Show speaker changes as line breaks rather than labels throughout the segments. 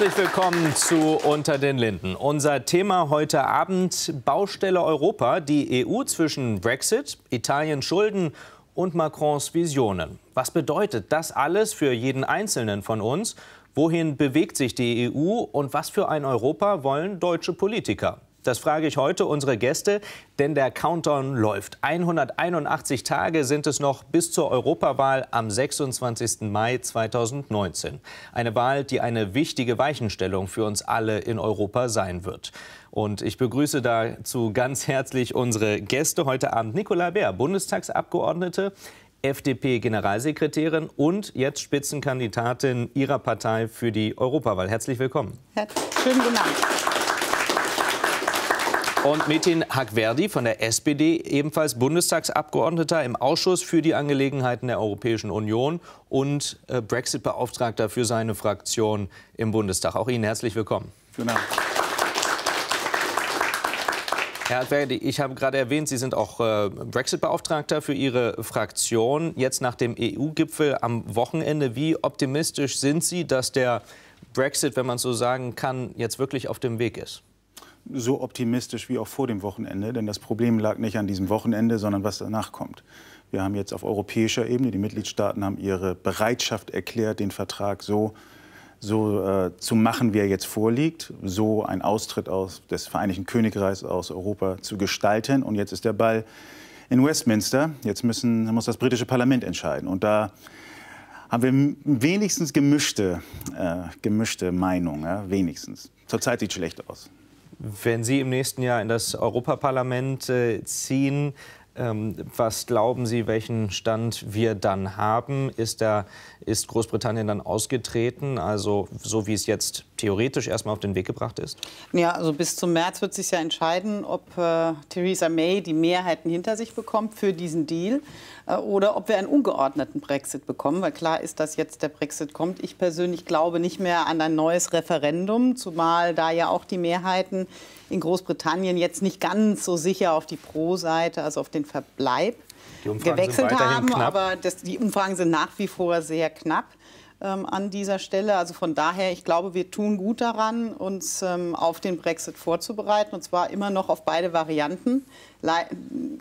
Herzlich willkommen zu Unter den Linden. Unser Thema heute Abend Baustelle Europa, die EU zwischen Brexit, Italien Schulden und Macrons Visionen. Was bedeutet das alles für jeden Einzelnen von uns? Wohin bewegt sich die EU und was für ein Europa wollen deutsche Politiker? Das frage ich heute unsere Gäste, denn der Countdown läuft. 181 Tage sind es noch bis zur Europawahl am 26. Mai 2019. Eine Wahl, die eine wichtige Weichenstellung für uns alle in Europa sein wird. Und ich begrüße dazu ganz herzlich unsere Gäste heute Abend. Nicola Bär, Bundestagsabgeordnete, FDP-Generalsekretärin und jetzt Spitzenkandidatin Ihrer Partei für die Europawahl. Herzlich willkommen.
Schönen guten Abend.
Und Metin Hakverdi von der SPD, ebenfalls Bundestagsabgeordneter im Ausschuss für die Angelegenheiten der Europäischen Union und äh, Brexit-Beauftragter für seine Fraktion im Bundestag. Auch Ihnen herzlich willkommen. Vielen Dank. Herr Verdi, ich habe gerade erwähnt, Sie sind auch äh, Brexit-Beauftragter für Ihre Fraktion. Jetzt nach dem EU-Gipfel am Wochenende, wie optimistisch sind Sie, dass der Brexit, wenn man so sagen kann, jetzt wirklich auf dem Weg ist?
so optimistisch wie auch vor dem Wochenende, denn das Problem lag nicht an diesem Wochenende, sondern was danach kommt. Wir haben jetzt auf europäischer Ebene, die Mitgliedstaaten haben ihre Bereitschaft erklärt, den Vertrag so, so äh, zu machen, wie er jetzt vorliegt, so einen Austritt aus des Vereinigten Königreichs aus Europa zu gestalten. Und jetzt ist der Ball in Westminster. Jetzt müssen, muss das britische Parlament entscheiden. Und da haben wir wenigstens gemischte, äh, gemischte Meinungen, ja? wenigstens. Zurzeit sieht es schlecht aus.
Wenn Sie im nächsten Jahr in das Europaparlament äh, ziehen, ähm, was glauben Sie, welchen Stand wir dann haben? Ist, da, ist Großbritannien dann ausgetreten, also so wie es jetzt theoretisch erstmal auf den Weg gebracht ist?
Ja, also bis zum März wird sich ja entscheiden, ob äh, Theresa May die Mehrheiten hinter sich bekommt für diesen Deal äh, oder ob wir einen ungeordneten Brexit bekommen, weil klar ist, dass jetzt der Brexit kommt. Ich persönlich glaube nicht mehr an ein neues Referendum, zumal da ja auch die Mehrheiten in Großbritannien jetzt nicht ganz so sicher auf die Pro-Seite, also auf den Verbleib gewechselt haben. Knapp. Aber das, die Umfragen sind nach wie vor sehr knapp ähm, an dieser Stelle. Also von daher, ich glaube, wir tun gut daran, uns ähm, auf den Brexit vorzubereiten. Und zwar immer noch auf beide Varianten. Le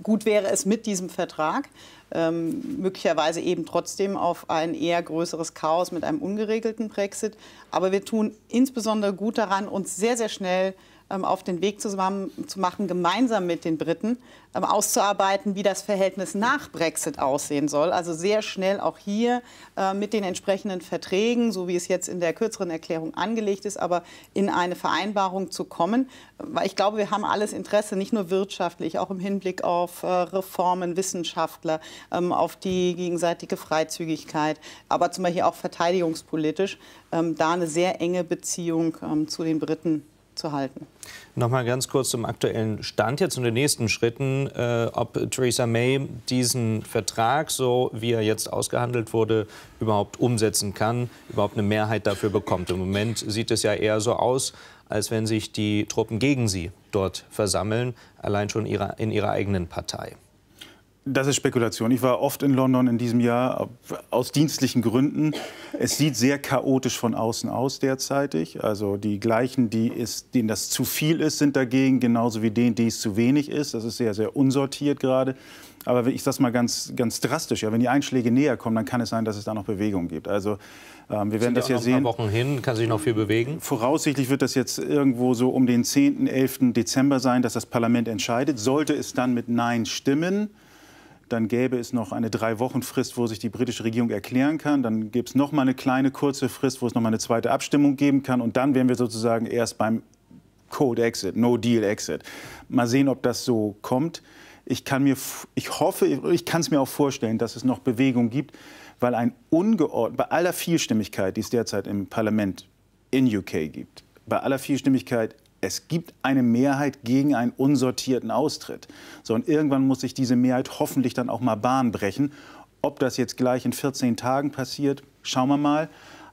gut wäre es mit diesem Vertrag. Ähm, möglicherweise eben trotzdem auf ein eher größeres Chaos mit einem ungeregelten Brexit. Aber wir tun insbesondere gut daran, uns sehr, sehr schnell ähm, auf den Weg zusammen zu machen, gemeinsam mit den Briten ähm, auszuarbeiten, wie das Verhältnis nach Brexit aussehen soll. Also sehr schnell auch hier äh, mit den entsprechenden Verträgen, so wie es jetzt in der kürzeren Erklärung angelegt ist, aber in eine Vereinbarung zu kommen. Weil ich glaube, wir haben alles Interesse, nicht nur wirtschaftlich, auch im Hinblick auf äh, Reformen, Wissenschaftler, ähm, auf die gegenseitige Freizügigkeit, aber zum Beispiel auch verteidigungspolitisch, da eine sehr enge Beziehung zu den Briten zu halten.
Nochmal ganz kurz zum aktuellen Stand jetzt und den nächsten Schritten, äh, ob Theresa May diesen Vertrag, so wie er jetzt ausgehandelt wurde, überhaupt umsetzen kann, überhaupt eine Mehrheit dafür bekommt. Im Moment sieht es ja eher so aus, als wenn sich die Truppen gegen sie dort versammeln, allein schon ihrer, in ihrer eigenen Partei.
Das ist Spekulation. Ich war oft in London in diesem Jahr aus dienstlichen Gründen. Es sieht sehr chaotisch von außen aus derzeitig. Also die gleichen, die ist, denen das zu viel ist, sind dagegen, genauso wie denen, die es zu wenig ist. Das ist sehr, sehr unsortiert gerade. Aber ich sage mal ganz, ganz drastisch, ja, wenn die Einschläge näher kommen, dann kann es sein, dass es da noch Bewegung gibt. Also ähm, wir werden das ja noch sehen. Ein paar Wochen hin, kann sich
noch viel bewegen.
Voraussichtlich wird das jetzt irgendwo so um den 10., 11. Dezember sein, dass das Parlament entscheidet. Sollte es dann mit Nein stimmen, dann gäbe es noch eine Drei-Wochen-Frist, wo sich die britische Regierung erklären kann. Dann gäbe es noch mal eine kleine kurze Frist, wo es noch mal eine zweite Abstimmung geben kann. Und dann wären wir sozusagen erst beim Code Exit, No Deal Exit. Mal sehen, ob das so kommt. Ich kann mir, ich hoffe, ich kann es mir auch vorstellen, dass es noch Bewegung gibt, weil ein ungeordnet, bei aller Vielstimmigkeit, die es derzeit im Parlament in UK gibt, bei aller Vielstimmigkeit es gibt eine Mehrheit gegen einen unsortierten Austritt. So, und irgendwann muss sich diese Mehrheit hoffentlich dann auch mal Bahn brechen. Ob das jetzt gleich in 14 Tagen passiert, schauen wir mal.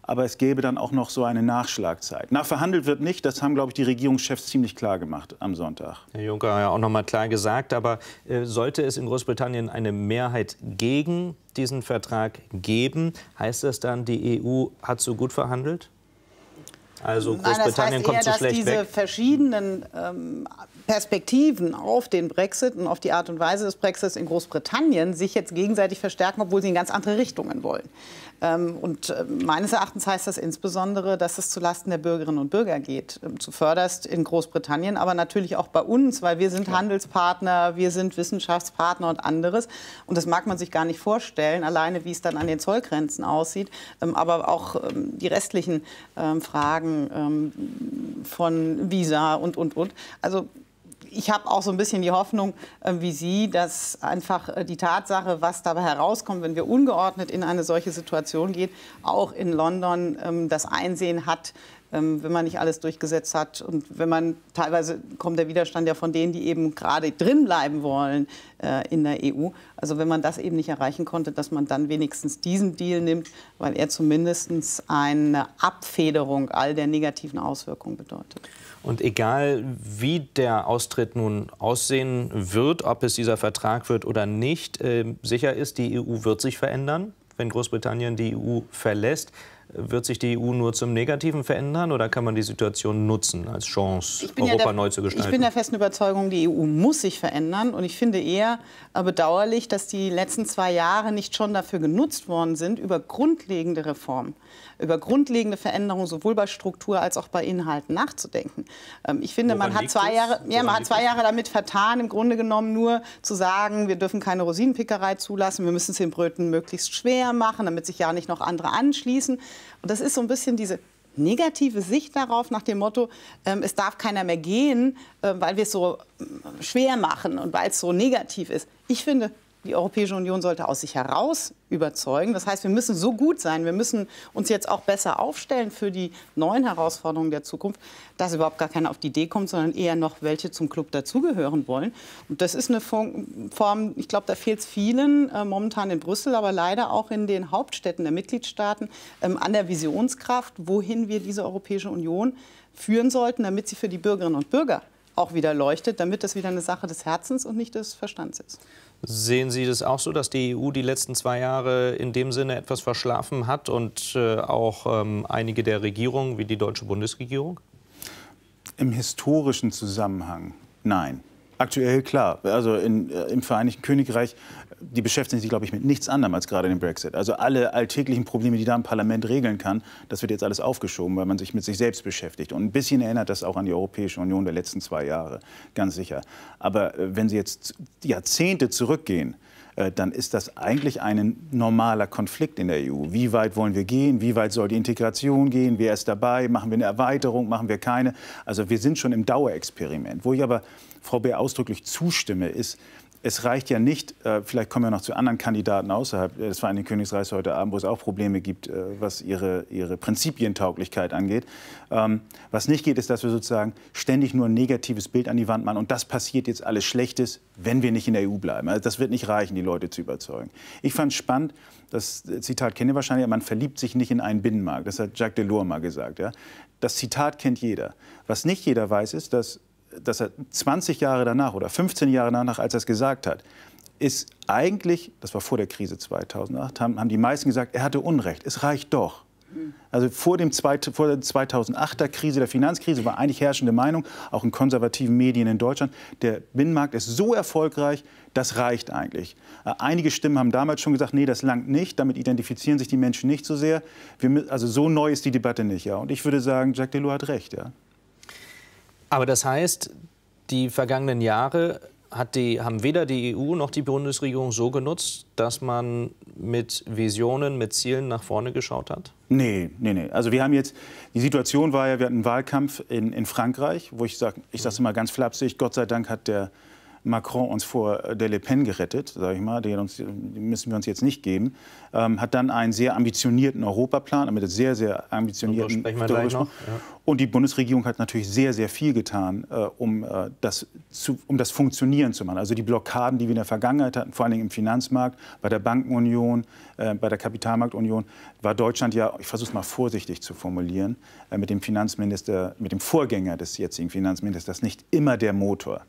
Aber es gäbe dann auch noch so eine Nachschlagzeit. verhandelt wird nicht, das haben, glaube ich, die Regierungschefs ziemlich klar gemacht am Sonntag. Herr Juncker hat ja auch noch mal klar
gesagt, aber äh, sollte es in Großbritannien eine Mehrheit gegen diesen Vertrag geben, heißt das dann, die EU hat so gut verhandelt? Also Großbritannien Nein, das heißt kommt eher, so dass diese weg.
verschiedenen ähm, Perspektiven auf den Brexit und auf die Art und Weise des Brexits in Großbritannien sich jetzt gegenseitig verstärken, obwohl sie in ganz andere Richtungen wollen. Ähm, und äh, meines Erachtens heißt das insbesondere, dass es zulasten der Bürgerinnen und Bürger geht. Ähm, Zuvörderst in Großbritannien, aber natürlich auch bei uns, weil wir sind ja. Handelspartner, wir sind Wissenschaftspartner und anderes. Und das mag man sich gar nicht vorstellen, alleine wie es dann an den Zollgrenzen aussieht. Ähm, aber auch die restlichen Fragen von Visa und, und, und. Also ich habe auch so ein bisschen die Hoffnung, äh, wie Sie, dass einfach äh, die Tatsache, was dabei herauskommt, wenn wir ungeordnet in eine solche Situation gehen, auch in London ähm, das Einsehen hat, ähm, wenn man nicht alles durchgesetzt hat und wenn man teilweise kommt der Widerstand ja von denen, die eben gerade drin bleiben wollen äh, in der EU. Also wenn man das eben nicht erreichen konnte, dass man dann wenigstens diesen Deal nimmt, weil er zumindest eine Abfederung all der negativen Auswirkungen bedeutet.
Und egal wie der Austritt nun aussehen wird, ob es dieser Vertrag wird oder nicht, äh, sicher ist, die EU wird sich verändern, wenn Großbritannien die EU verlässt. Wird sich die EU nur zum Negativen verändern oder kann man die Situation nutzen als Chance, Europa der, neu zu gestalten? Ich bin der
festen Überzeugung, die EU muss sich verändern. Und ich finde eher äh, bedauerlich, dass die letzten zwei Jahre nicht schon dafür genutzt worden sind, über grundlegende Reformen über grundlegende Veränderungen sowohl bei Struktur als auch bei Inhalten nachzudenken. Ähm, ich finde, man hat zwei Jahre, ja, man hat zwei Jahre damit vertan, im Grunde genommen nur zu sagen, wir dürfen keine Rosinenpickerei zulassen, wir müssen es den Bröten möglichst schwer machen, damit sich ja nicht noch andere anschließen. Und das ist so ein bisschen diese negative Sicht darauf nach dem Motto, ähm, es darf keiner mehr gehen, äh, weil wir es so ähm, schwer machen und weil es so negativ ist. Ich finde, die Europäische Union sollte aus sich heraus überzeugen. Das heißt, wir müssen so gut sein, wir müssen uns jetzt auch besser aufstellen für die neuen Herausforderungen der Zukunft, dass überhaupt gar keiner auf die Idee kommt, sondern eher noch welche zum Club dazugehören wollen. Und das ist eine Form, ich glaube, da fehlt es vielen äh, momentan in Brüssel, aber leider auch in den Hauptstädten der Mitgliedstaaten ähm, an der Visionskraft, wohin wir diese Europäische Union führen sollten, damit sie für die Bürgerinnen und Bürger auch wieder leuchtet, damit das wieder eine Sache des Herzens und nicht des Verstands ist.
Sehen Sie das auch so, dass die EU die letzten zwei Jahre in dem Sinne etwas verschlafen hat und äh, auch ähm, einige der Regierungen, wie die deutsche Bundesregierung?
Im historischen Zusammenhang nein. Aktuell klar. Also in, äh, im Vereinigten Königreich die beschäftigen sich, glaube ich, mit nichts anderem als gerade dem Brexit. Also alle alltäglichen Probleme, die da ein Parlament regeln kann, das wird jetzt alles aufgeschoben, weil man sich mit sich selbst beschäftigt. Und ein bisschen erinnert das auch an die Europäische Union der letzten zwei Jahre, ganz sicher. Aber äh, wenn Sie jetzt Jahrzehnte zurückgehen, äh, dann ist das eigentlich ein normaler Konflikt in der EU. Wie weit wollen wir gehen? Wie weit soll die Integration gehen? Wer ist dabei? Machen wir eine Erweiterung? Machen wir keine? Also wir sind schon im Dauerexperiment. Wo ich aber Frau Bär ausdrücklich zustimme, ist, es reicht ja nicht, äh, vielleicht kommen wir noch zu anderen Kandidaten außerhalb äh, des Vereinigten Königreichs heute Abend, wo es auch Probleme gibt, äh, was ihre, ihre Prinzipientauglichkeit angeht. Ähm, was nicht geht, ist, dass wir sozusagen ständig nur ein negatives Bild an die Wand machen und das passiert jetzt alles Schlechtes, wenn wir nicht in der EU bleiben. Also das wird nicht reichen, die Leute zu überzeugen. Ich fand es spannend, das Zitat kennt ihr wahrscheinlich, man verliebt sich nicht in einen Binnenmarkt. Das hat Jacques Delors mal gesagt. Ja? Das Zitat kennt jeder. Was nicht jeder weiß, ist, dass dass er 20 Jahre danach oder 15 Jahre danach, als er es gesagt hat, ist eigentlich, das war vor der Krise 2008, haben, haben die meisten gesagt, er hatte Unrecht, es reicht doch. Also vor, dem zweit, vor der 2008er Krise, der Finanzkrise, war eigentlich herrschende Meinung, auch in konservativen Medien in Deutschland, der Binnenmarkt ist so erfolgreich, das reicht eigentlich. Äh, einige Stimmen haben damals schon gesagt, nee, das langt nicht, damit identifizieren sich die Menschen nicht so sehr. Wir, also so neu ist die Debatte nicht. Ja. Und ich würde sagen, Jacques Delors hat recht. Ja.
Aber das heißt, die vergangenen Jahre die, haben weder die EU noch die Bundesregierung so genutzt, dass man mit Visionen,
mit Zielen nach vorne geschaut hat? Nee, nee, nee. Also wir haben jetzt, die Situation war ja, wir hatten einen Wahlkampf in, in Frankreich, wo ich sage, ich sage es immer ganz flapsig, Gott sei Dank hat der Macron uns vor der Le Pen gerettet, sage ich mal, den, uns, den, müssen wir uns jetzt nicht geben, ähm, hat dann einen sehr ambitionierten Europaplan, mit sehr, sehr ambitionierten darüber ja. Und die Bundesregierung hat natürlich sehr, sehr viel getan, äh, um, äh, das zu, um das Funktionieren zu machen. Also die Blockaden, die wir in der Vergangenheit hatten, vor allem im Finanzmarkt, bei der Bankenunion, äh, bei der Kapitalmarktunion, war Deutschland ja, ich versuche es mal vorsichtig zu formulieren, äh, mit dem Finanzminister, mit dem Vorgänger des jetzigen Finanzministers nicht immer der Motor.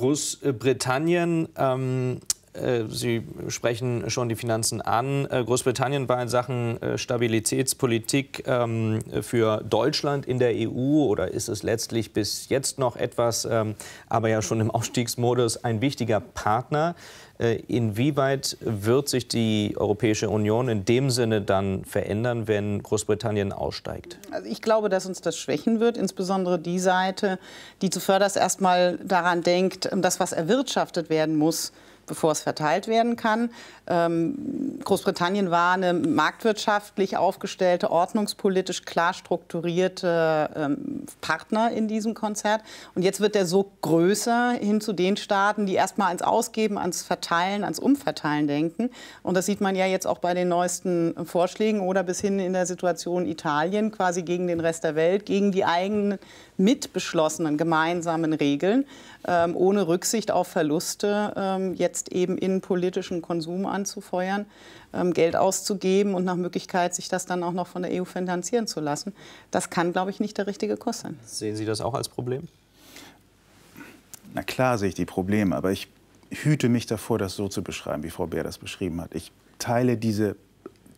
Großbritannien. Ähm, äh, Sie sprechen schon die Finanzen an. Äh, Großbritannien war in Sachen äh, Stabilitätspolitik ähm, für Deutschland in der EU oder ist es letztlich bis jetzt noch etwas, ähm, aber ja schon im Aufstiegsmodus, ein wichtiger Partner. Äh, inwieweit wird sich die Europäische Union in dem Sinne dann verändern, wenn Großbritannien aussteigt?
Also ich glaube, dass uns das schwächen wird, insbesondere die Seite, die zuvörderst erstmal daran denkt, ähm, dass was erwirtschaftet werden muss, bevor es verteilt werden kann. Ähm, Großbritannien war eine marktwirtschaftlich aufgestellte, ordnungspolitisch klar strukturierte ähm, Partner in diesem Konzert. Und jetzt wird der Sog größer hin zu den Staaten, die erstmal ans Ausgeben, ans Verteilen, ans Umverteilen denken. Und das sieht man ja jetzt auch bei den neuesten Vorschlägen oder bis hin in der Situation Italien, quasi gegen den Rest der Welt, gegen die eigenen mitbeschlossenen gemeinsamen Regeln ähm, ohne Rücksicht auf Verluste ähm, jetzt eben innenpolitischen Konsum anzufeuern, ähm, Geld auszugeben und nach Möglichkeit, sich das dann auch noch von der EU finanzieren zu lassen. Das kann, glaube ich, nicht der richtige Kurs sein.
Sehen Sie das auch als Problem?
Na klar sehe ich die Probleme, aber ich hüte mich davor, das so zu beschreiben, wie Frau Bär das beschrieben hat. Ich teile diese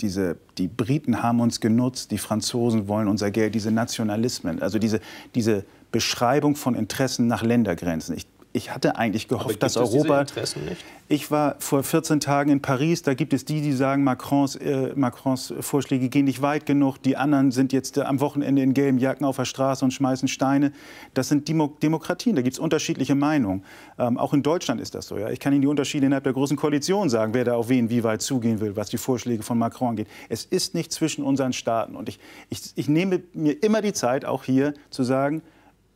diese, die Briten haben uns genutzt, die Franzosen wollen unser Geld, diese Nationalismen, also diese, diese Beschreibung von Interessen nach Ländergrenzen. Ich, ich hatte eigentlich gehofft, dass Europa. Interessen nicht? Ich war vor 14 Tagen in Paris. Da gibt es die, die sagen, Macrons, äh, Macrons Vorschläge gehen nicht weit genug. Die anderen sind jetzt äh, am Wochenende in gelben Jacken auf der Straße und schmeißen Steine. Das sind Demo Demokratien. Da gibt es unterschiedliche Meinungen. Ähm, auch in Deutschland ist das so. Ja? Ich kann Ihnen die Unterschiede innerhalb der Großen Koalition sagen, wer da auf wen wie weit zugehen will, was die Vorschläge von Macron angeht. Es ist nicht zwischen unseren Staaten. Und ich, ich, ich nehme mir immer die Zeit, auch hier zu sagen,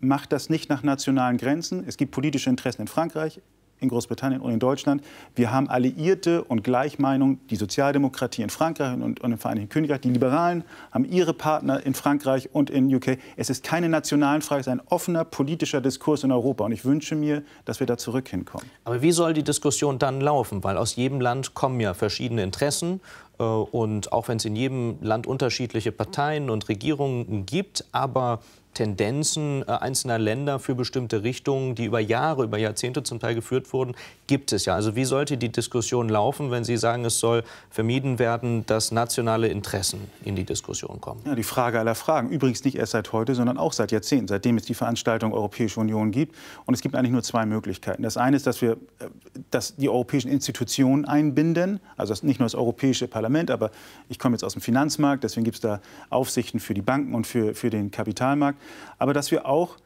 macht das nicht nach nationalen Grenzen. Es gibt politische Interessen in Frankreich, in Großbritannien und in Deutschland. Wir haben Alliierte und Gleichmeinung, die Sozialdemokratie in Frankreich und, und im Vereinigten Königreich. Die Liberalen haben ihre Partner in Frankreich und in UK. Es ist keine nationalen Frage, es ist ein offener politischer Diskurs in Europa. Und ich wünsche mir, dass wir da zurück hinkommen.
Aber wie soll die Diskussion dann laufen? Weil aus jedem Land kommen ja verschiedene Interessen. Äh, und auch wenn es in jedem Land unterschiedliche Parteien und Regierungen gibt, aber Tendenzen äh, einzelner Länder für bestimmte Richtungen, die über Jahre, über Jahrzehnte zum Teil geführt wurden, gibt es ja. Also wie sollte die Diskussion laufen, wenn Sie sagen, es soll
vermieden werden, dass nationale Interessen in die Diskussion kommen? Ja, die Frage aller Fragen. Übrigens nicht erst seit heute, sondern auch seit Jahrzehnten, seitdem es die Veranstaltung Europäische Union gibt. Und es gibt eigentlich nur zwei Möglichkeiten. Das eine ist, dass wir äh, dass die europäischen Institutionen einbinden, also nicht nur das Europäische Parlament, aber ich komme jetzt aus dem Finanzmarkt, deswegen gibt es da Aufsichten für die Banken und für, für den Kapitalmarkt aber dass wir auch,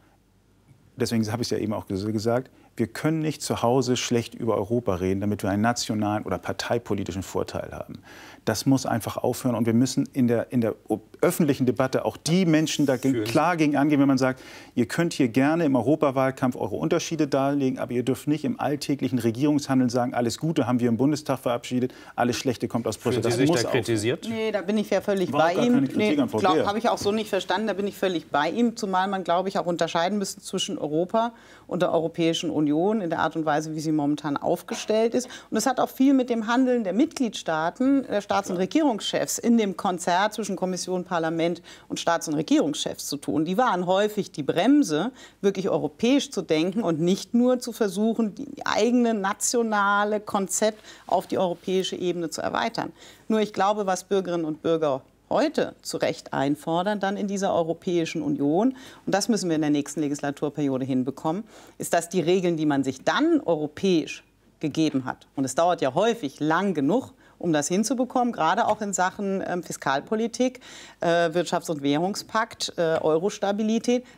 deswegen habe ich es ja eben auch gesagt, wir können nicht zu Hause schlecht über Europa reden, damit wir einen nationalen oder parteipolitischen Vorteil haben. Das muss einfach aufhören. Und wir müssen in der, in der öffentlichen Debatte auch die Menschen dagegen, klar gegen angehen, wenn man sagt, ihr könnt hier gerne im Europawahlkampf eure Unterschiede darlegen, aber ihr dürft nicht im alltäglichen Regierungshandeln sagen, alles Gute haben wir im Bundestag verabschiedet, alles Schlechte kommt aus Brüssel. Fühlen Sie sich muss da
kritisiert? Auch. Nee, da bin ich ja völlig War bei gar ihm. Keine Kritik nee, habe ich auch so nicht verstanden. Da bin ich völlig bei ihm, zumal man, glaube ich, auch unterscheiden müsste zwischen Europa und der Europäischen Union in der Art und Weise, wie sie momentan aufgestellt ist. Und es hat auch viel mit dem Handeln der Mitgliedstaaten, der äh, Staats- und Regierungschefs in dem Konzert zwischen Kommission, Parlament und Staats- und Regierungschefs zu tun. Die waren häufig die Bremse, wirklich europäisch zu denken und nicht nur zu versuchen, die eigene nationale Konzept auf die europäische Ebene zu erweitern. Nur ich glaube, was Bürgerinnen und Bürger heute zu Recht einfordern, dann in dieser Europäischen Union, und das müssen wir in der nächsten Legislaturperiode hinbekommen, ist, dass die Regeln, die man sich dann europäisch gegeben hat, und es dauert ja häufig lang genug, um das hinzubekommen, gerade auch in Sachen ähm, Fiskalpolitik, äh, Wirtschafts- und Währungspakt, äh, euro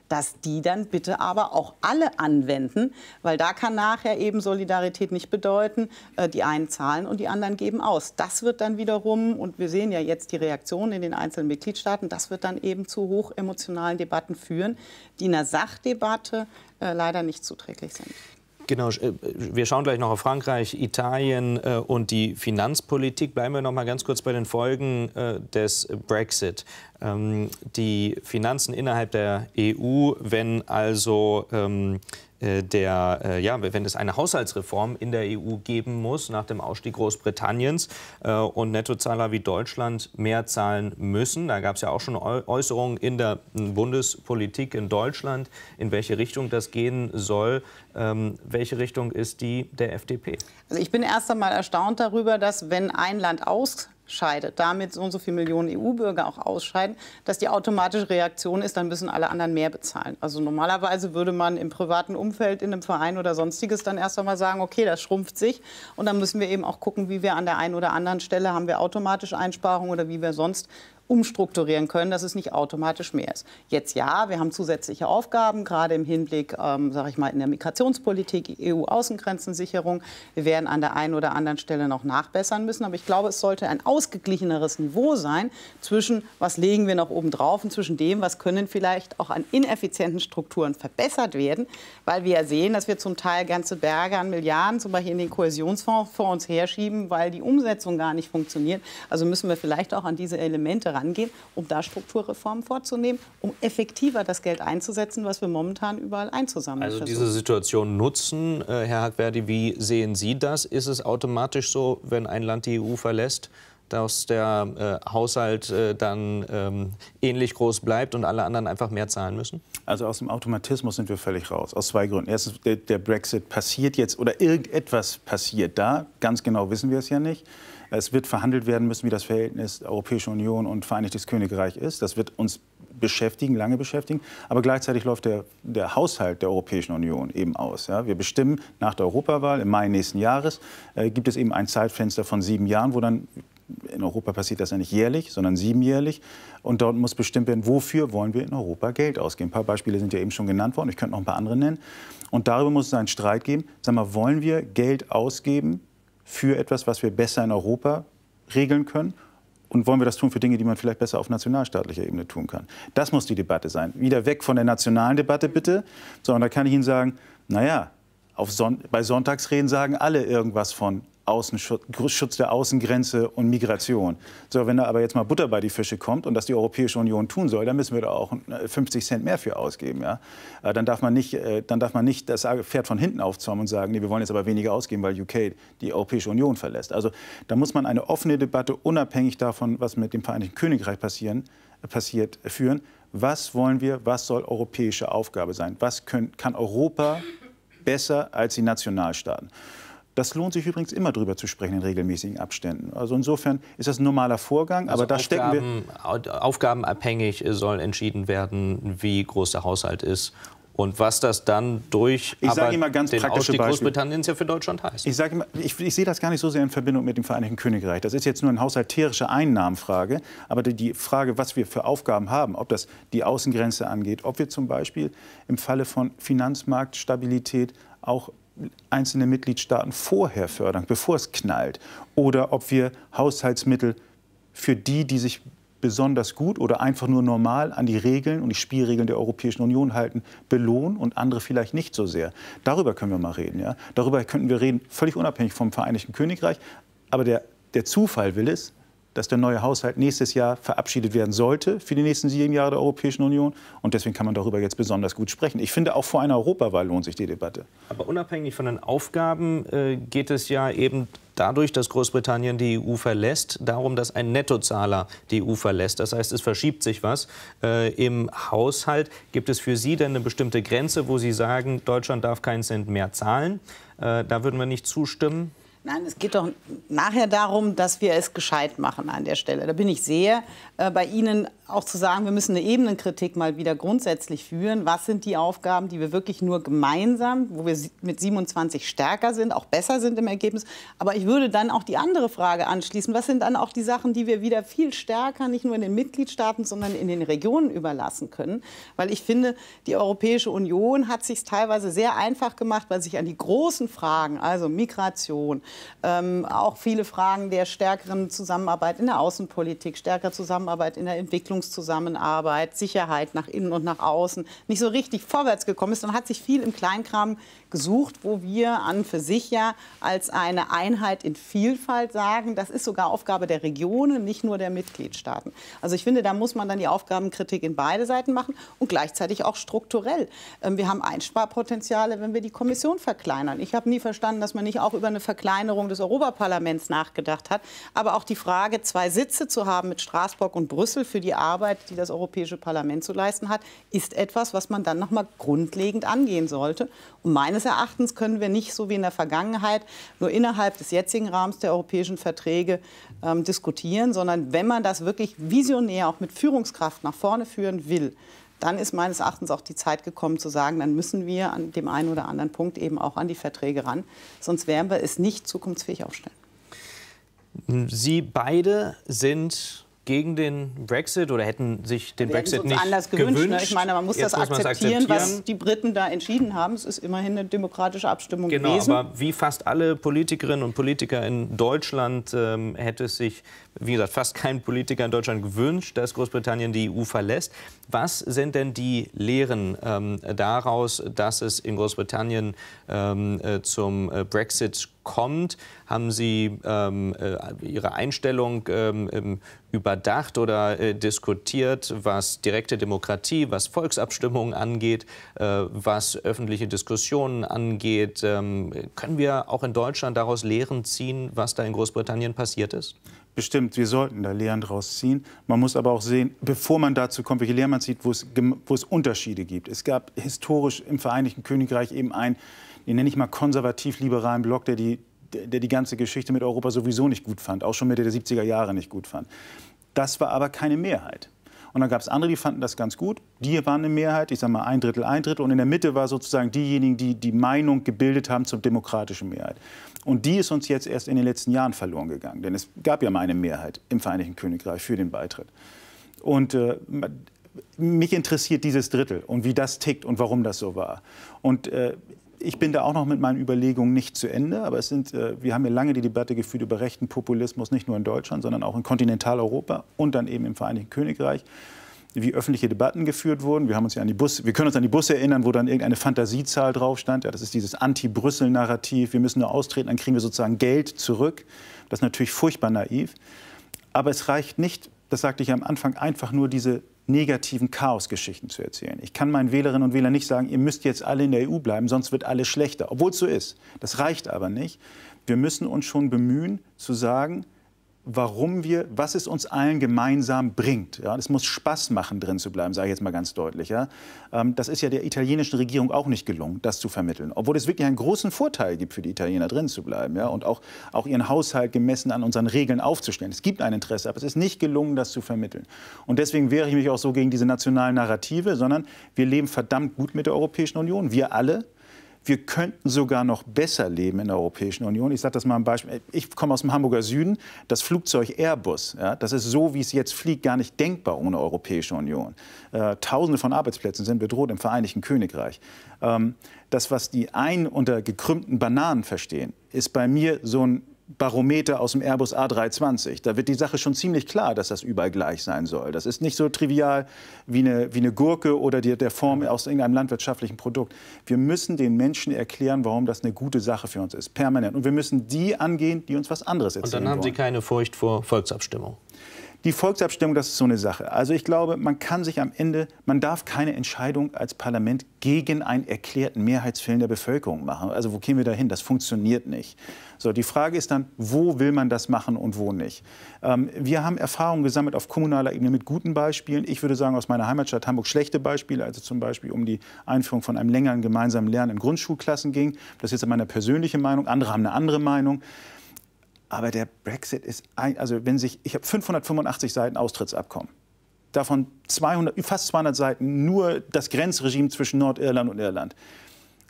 dass die dann bitte aber auch alle anwenden, weil da kann nachher eben Solidarität nicht bedeuten, äh, die einen zahlen und die anderen geben aus. Das wird dann wiederum, und wir sehen ja jetzt die Reaktionen in den einzelnen Mitgliedstaaten, das wird dann eben zu hoch emotionalen Debatten führen, die einer Sachdebatte äh, leider nicht zuträglich sind.
Genau, äh, wir schauen gleich noch auf Frankreich, Italien äh, und die Finanzpolitik. Bleiben wir noch mal ganz kurz bei den Folgen äh, des Brexit ähm, die Finanzen innerhalb der EU, wenn also ähm, äh, der, äh, ja, wenn es eine Haushaltsreform in der EU geben muss nach dem Ausstieg Großbritanniens äh, und Nettozahler wie Deutschland mehr zahlen müssen. Da gab es ja auch schon Äußerungen in der hm, Bundespolitik in Deutschland, in welche Richtung das gehen soll. Ähm, welche Richtung ist die der FDP?
Also ich bin erst einmal erstaunt darüber, dass wenn ein Land aus ausscheidet, damit so und so viele Millionen EU-Bürger auch ausscheiden, dass die automatische Reaktion ist, dann müssen alle anderen mehr bezahlen. Also normalerweise würde man im privaten Umfeld, in einem Verein oder sonstiges dann erst einmal sagen, okay, das schrumpft sich und dann müssen wir eben auch gucken, wie wir an der einen oder anderen Stelle haben wir automatisch Einsparungen oder wie wir sonst umstrukturieren können, dass es nicht automatisch mehr ist. Jetzt ja, wir haben zusätzliche Aufgaben, gerade im Hinblick, ähm, sage ich mal, in der Migrationspolitik, EU-Außengrenzensicherung. Wir werden an der einen oder anderen Stelle noch nachbessern müssen, aber ich glaube, es sollte ein ausgeglicheneres Niveau sein zwischen, was legen wir noch oben drauf und zwischen dem, was können vielleicht auch an ineffizienten Strukturen verbessert werden, weil wir ja sehen, dass wir zum Teil ganze Berge an Milliarden zum Beispiel in den Kohäsionsfonds vor uns herschieben, weil die Umsetzung gar nicht funktioniert. Also müssen wir vielleicht auch an diese Elemente rein rangehen, um da Strukturreformen vorzunehmen, um effektiver das Geld einzusetzen, was wir momentan überall einzusammeln Also versuchen.
diese Situation nutzen, äh, Herr Hackwerdi, wie sehen Sie das? Ist es automatisch so, wenn ein Land die EU verlässt, dass der äh, Haushalt äh, dann ähm, ähnlich groß bleibt und alle anderen
einfach mehr zahlen müssen? Also aus dem Automatismus sind wir völlig raus. Aus zwei Gründen. Erstens, der, der Brexit passiert jetzt oder irgendetwas passiert da. Ganz genau wissen wir es ja nicht. Es wird verhandelt werden müssen, wie das Verhältnis Europäische Union und Vereinigtes Königreich ist. Das wird uns beschäftigen, lange beschäftigen. Aber gleichzeitig läuft der, der Haushalt der Europäischen Union eben aus. Ja? Wir bestimmen nach der Europawahl im Mai nächsten Jahres, äh, gibt es eben ein Zeitfenster von sieben Jahren, wo dann in Europa passiert das ja nicht jährlich, sondern siebenjährlich. Und dort muss bestimmt werden, wofür wollen wir in Europa Geld ausgeben. Ein paar Beispiele sind ja eben schon genannt worden. Ich könnte noch ein paar andere nennen. Und darüber muss es einen Streit geben. Sag mal, wollen wir Geld ausgeben für etwas, was wir besser in Europa regeln können? Und wollen wir das tun für Dinge, die man vielleicht besser auf nationalstaatlicher Ebene tun kann? Das muss die Debatte sein. Wieder weg von der nationalen Debatte bitte, sondern da kann ich Ihnen sagen, naja, Son bei Sonntagsreden sagen alle irgendwas von Außenschutz, Schutz der Außengrenze und Migration. So, wenn da aber jetzt mal Butter bei die Fische kommt und das die Europäische Union tun soll, dann müssen wir da auch 50 äh, Cent mehr für ausgeben. Ja? Äh, dann, darf man nicht, äh, dann darf man nicht das Pferd von hinten aufzäumen und sagen, nee, wir wollen jetzt aber weniger ausgeben, weil UK die Europäische Union verlässt. Also da muss man eine offene Debatte, unabhängig davon, was mit dem Vereinigten Königreich passieren, passiert, führen. Was wollen wir, was soll europäische Aufgabe sein? Was können, kann Europa besser als die Nationalstaaten? Das lohnt sich übrigens immer drüber zu sprechen in regelmäßigen Abständen. Also insofern ist das ein normaler Vorgang, also aber da Aufgaben, stecken
wir. Aufgabenabhängig äh, soll entschieden werden, wie groß der Haushalt ist und was das dann durch ich aber immer ganz den Ausstieg Beispiel. Großbritanniens ja für Deutschland
heißt. Ich, sage immer, ich, ich, sehe das gar nicht so sehr in Verbindung mit dem Vereinigten Königreich. Das ist jetzt nur eine haushalterische Einnahmenfrage. Aber die, die Frage, was wir für Aufgaben haben, ob das die Außengrenze angeht, ob wir zum Beispiel im Falle von Finanzmarktstabilität auch einzelne Mitgliedstaaten vorher fördern, bevor es knallt, oder ob wir Haushaltsmittel für die, die sich besonders gut oder einfach nur normal an die Regeln und die Spielregeln der Europäischen Union halten, belohnen und andere vielleicht nicht so sehr. Darüber können wir mal reden. Ja? Darüber könnten wir reden, völlig unabhängig vom Vereinigten Königreich. Aber der, der Zufall will es, dass der neue Haushalt nächstes Jahr verabschiedet werden sollte für die nächsten sieben Jahre der Europäischen Union. Und deswegen kann man darüber jetzt besonders gut sprechen. Ich finde, auch vor einer Europawahl lohnt sich die Debatte.
Aber unabhängig von den Aufgaben äh, geht es ja eben dadurch, dass Großbritannien die EU verlässt, darum, dass ein Nettozahler die EU verlässt. Das heißt, es verschiebt sich was äh, im Haushalt. Gibt es für Sie denn eine bestimmte Grenze, wo Sie sagen, Deutschland darf keinen Cent mehr zahlen? Äh, da würden wir nicht zustimmen.
Nein, es geht doch nachher darum, dass wir es gescheit machen an der Stelle. Da bin ich sehr äh, bei Ihnen auch zu sagen, wir müssen eine Ebenenkritik mal wieder grundsätzlich führen. Was sind die Aufgaben, die wir wirklich nur gemeinsam, wo wir mit 27 stärker sind, auch besser sind im Ergebnis? Aber ich würde dann auch die andere Frage anschließen. Was sind dann auch die Sachen, die wir wieder viel stärker nicht nur in den Mitgliedstaaten, sondern in den Regionen überlassen können? Weil ich finde, die Europäische Union hat sich teilweise sehr einfach gemacht, weil sich an die großen Fragen, also Migration, ähm, auch viele Fragen der stärkeren Zusammenarbeit in der Außenpolitik, stärker Zusammenarbeit in der Entwicklung, Entwicklungszusammenarbeit, Sicherheit nach innen und nach außen nicht so richtig vorwärts gekommen ist und hat sich viel im Kleinkram gesucht, wo wir an für sich ja als eine Einheit in Vielfalt sagen, das ist sogar Aufgabe der Regionen, nicht nur der Mitgliedstaaten. Also ich finde, da muss man dann die Aufgabenkritik in beide Seiten machen und gleichzeitig auch strukturell. Ähm, wir haben Einsparpotenziale, wenn wir die Kommission verkleinern. Ich habe nie verstanden, dass man nicht auch über eine Verkleinerung des Europaparlaments nachgedacht hat. Aber auch die Frage, zwei Sitze zu haben mit Straßburg und Brüssel für die Arbeit, die das Europäische Parlament zu leisten hat, ist etwas, was man dann noch mal grundlegend angehen sollte. Und meines Erachtens können wir nicht so wie in der Vergangenheit nur innerhalb des jetzigen Rahmens der europäischen Verträge ähm, diskutieren, sondern wenn man das wirklich visionär auch mit Führungskraft nach vorne führen will, dann ist meines Erachtens auch die Zeit gekommen zu sagen, dann müssen wir an dem einen oder anderen Punkt eben auch an die Verträge ran, sonst werden wir es nicht zukunftsfähig aufstellen.
Sie beide sind gegen den Brexit oder hätten sich den Wir Brexit nicht anders gewünscht. Ne? gewünscht. Ich meine, man muss Jetzt das muss akzeptieren, was
die Briten da entschieden haben. Es ist immerhin eine demokratische Abstimmung genau, gewesen. Genau,
aber wie fast alle Politikerinnen und Politiker in Deutschland ähm, hätte es sich wie gesagt, fast kein Politiker in Deutschland gewünscht, dass Großbritannien die EU verlässt. Was sind denn die Lehren ähm, daraus, dass es in Großbritannien ähm, äh, zum äh, Brexit kommt? Haben Sie ähm, äh, Ihre Einstellung ähm, ähm, überdacht oder äh, diskutiert, was direkte Demokratie, was Volksabstimmungen angeht, äh, was öffentliche Diskussionen angeht? Ähm,
können wir auch in Deutschland daraus Lehren ziehen, was da in Großbritannien passiert ist? Bestimmt, wir sollten da Lehren draus ziehen. Man muss aber auch sehen, bevor man dazu kommt, welche Lehren man zieht, wo es, wo es Unterschiede gibt. Es gab historisch im Vereinigten Königreich eben einen, den nenne ich mal konservativ-liberalen Block, der die, der die ganze Geschichte mit Europa sowieso nicht gut fand, auch schon Mitte der 70er Jahre nicht gut fand. Das war aber keine Mehrheit. Und dann gab es andere, die fanden das ganz gut. Die waren eine Mehrheit, ich sage mal ein Drittel, ein Drittel. Und in der Mitte war sozusagen diejenigen, die die Meinung gebildet haben zur demokratischen Mehrheit. Und die ist uns jetzt erst in den letzten Jahren verloren gegangen. Denn es gab ja mal eine Mehrheit im Vereinigten Königreich für den Beitritt. Und äh, mich interessiert dieses Drittel und wie das tickt und warum das so war. Und äh, ich bin da auch noch mit meinen Überlegungen nicht zu Ende, aber es sind, äh, wir haben ja lange die Debatte geführt über rechten Populismus, nicht nur in Deutschland, sondern auch in Kontinentaleuropa und dann eben im Vereinigten Königreich wie öffentliche Debatten geführt wurden. Wir, haben uns ja an die Bus, wir können uns an die Busse erinnern, wo dann irgendeine Fantasiezahl drauf stand. Ja, das ist dieses Anti-Brüssel-Narrativ. Wir müssen nur austreten, dann kriegen wir sozusagen Geld zurück. Das ist natürlich furchtbar naiv. Aber es reicht nicht, das sagte ich am Anfang, einfach nur diese negativen Chaosgeschichten zu erzählen. Ich kann meinen Wählerinnen und Wählern nicht sagen, ihr müsst jetzt alle in der EU bleiben, sonst wird alles schlechter, obwohl es so ist. Das reicht aber nicht. Wir müssen uns schon bemühen zu sagen, warum wir, was es uns allen gemeinsam bringt. Ja, es muss Spaß machen, drin zu bleiben, sage ich jetzt mal ganz deutlich. Ja. Ähm, das ist ja der italienischen Regierung auch nicht gelungen, das zu vermitteln. Obwohl es wirklich einen großen Vorteil gibt für die Italiener, drin zu bleiben. Ja, und auch, auch ihren Haushalt gemessen an unseren Regeln aufzustellen. Es gibt ein Interesse, aber es ist nicht gelungen, das zu vermitteln. Und deswegen wehre ich mich auch so gegen diese nationalen Narrative, sondern wir leben verdammt gut mit der Europäischen Union. Wir alle. Wir könnten sogar noch besser leben in der Europäischen Union. Ich sage das mal ein Beispiel. Ich komme aus dem Hamburger Süden. Das Flugzeug Airbus, ja, das ist so, wie es jetzt fliegt, gar nicht denkbar ohne Europäische Union. Äh, Tausende von Arbeitsplätzen sind bedroht im Vereinigten Königreich. Ähm, das, was die einen unter gekrümmten Bananen verstehen, ist bei mir so ein Barometer aus dem Airbus A320. Da wird die Sache schon ziemlich klar, dass das überall gleich sein soll. Das ist nicht so trivial wie eine, wie eine Gurke oder die, der Form aus irgendeinem landwirtschaftlichen Produkt. Wir müssen den Menschen erklären, warum das eine gute Sache für uns ist, permanent. Und wir müssen die angehen, die uns was anderes erzählen. Und dann haben wollen. Sie keine Furcht vor Volksabstimmung. Die Volksabstimmung, das ist so eine Sache. Also ich glaube, man kann sich am Ende, man darf keine Entscheidung als Parlament gegen einen erklärten Mehrheitsfilm der Bevölkerung machen. Also wo gehen wir da hin? Das funktioniert nicht. So, die Frage ist dann, wo will man das machen und wo nicht? Ähm, wir haben Erfahrungen gesammelt auf kommunaler Ebene mit guten Beispielen. Ich würde sagen, aus meiner Heimatstadt Hamburg schlechte Beispiele, also zum Beispiel um die Einführung von einem längeren gemeinsamen Lernen in Grundschulklassen ging. Das ist jetzt meine persönliche Meinung. Andere haben eine andere Meinung. Aber der Brexit ist ein, also wenn sich, ich habe 585 Seiten Austrittsabkommen. Davon 200, fast 200 Seiten nur das Grenzregime zwischen Nordirland und Irland.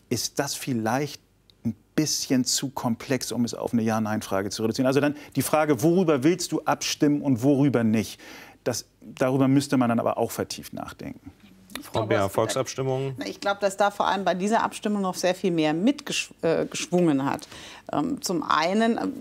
Ist das vielleicht ein bisschen zu komplex, um es auf eine Ja-Nein-Frage zu reduzieren? Also dann die Frage, worüber willst du abstimmen und worüber nicht? Das, darüber müsste man dann aber auch vertieft nachdenken. Frau
Bär, Volksabstimmung.
Ich glaube, dass da vor allem bei dieser Abstimmung noch sehr viel mehr mitgeschwungen äh, hat. Ähm, zum einen ähm,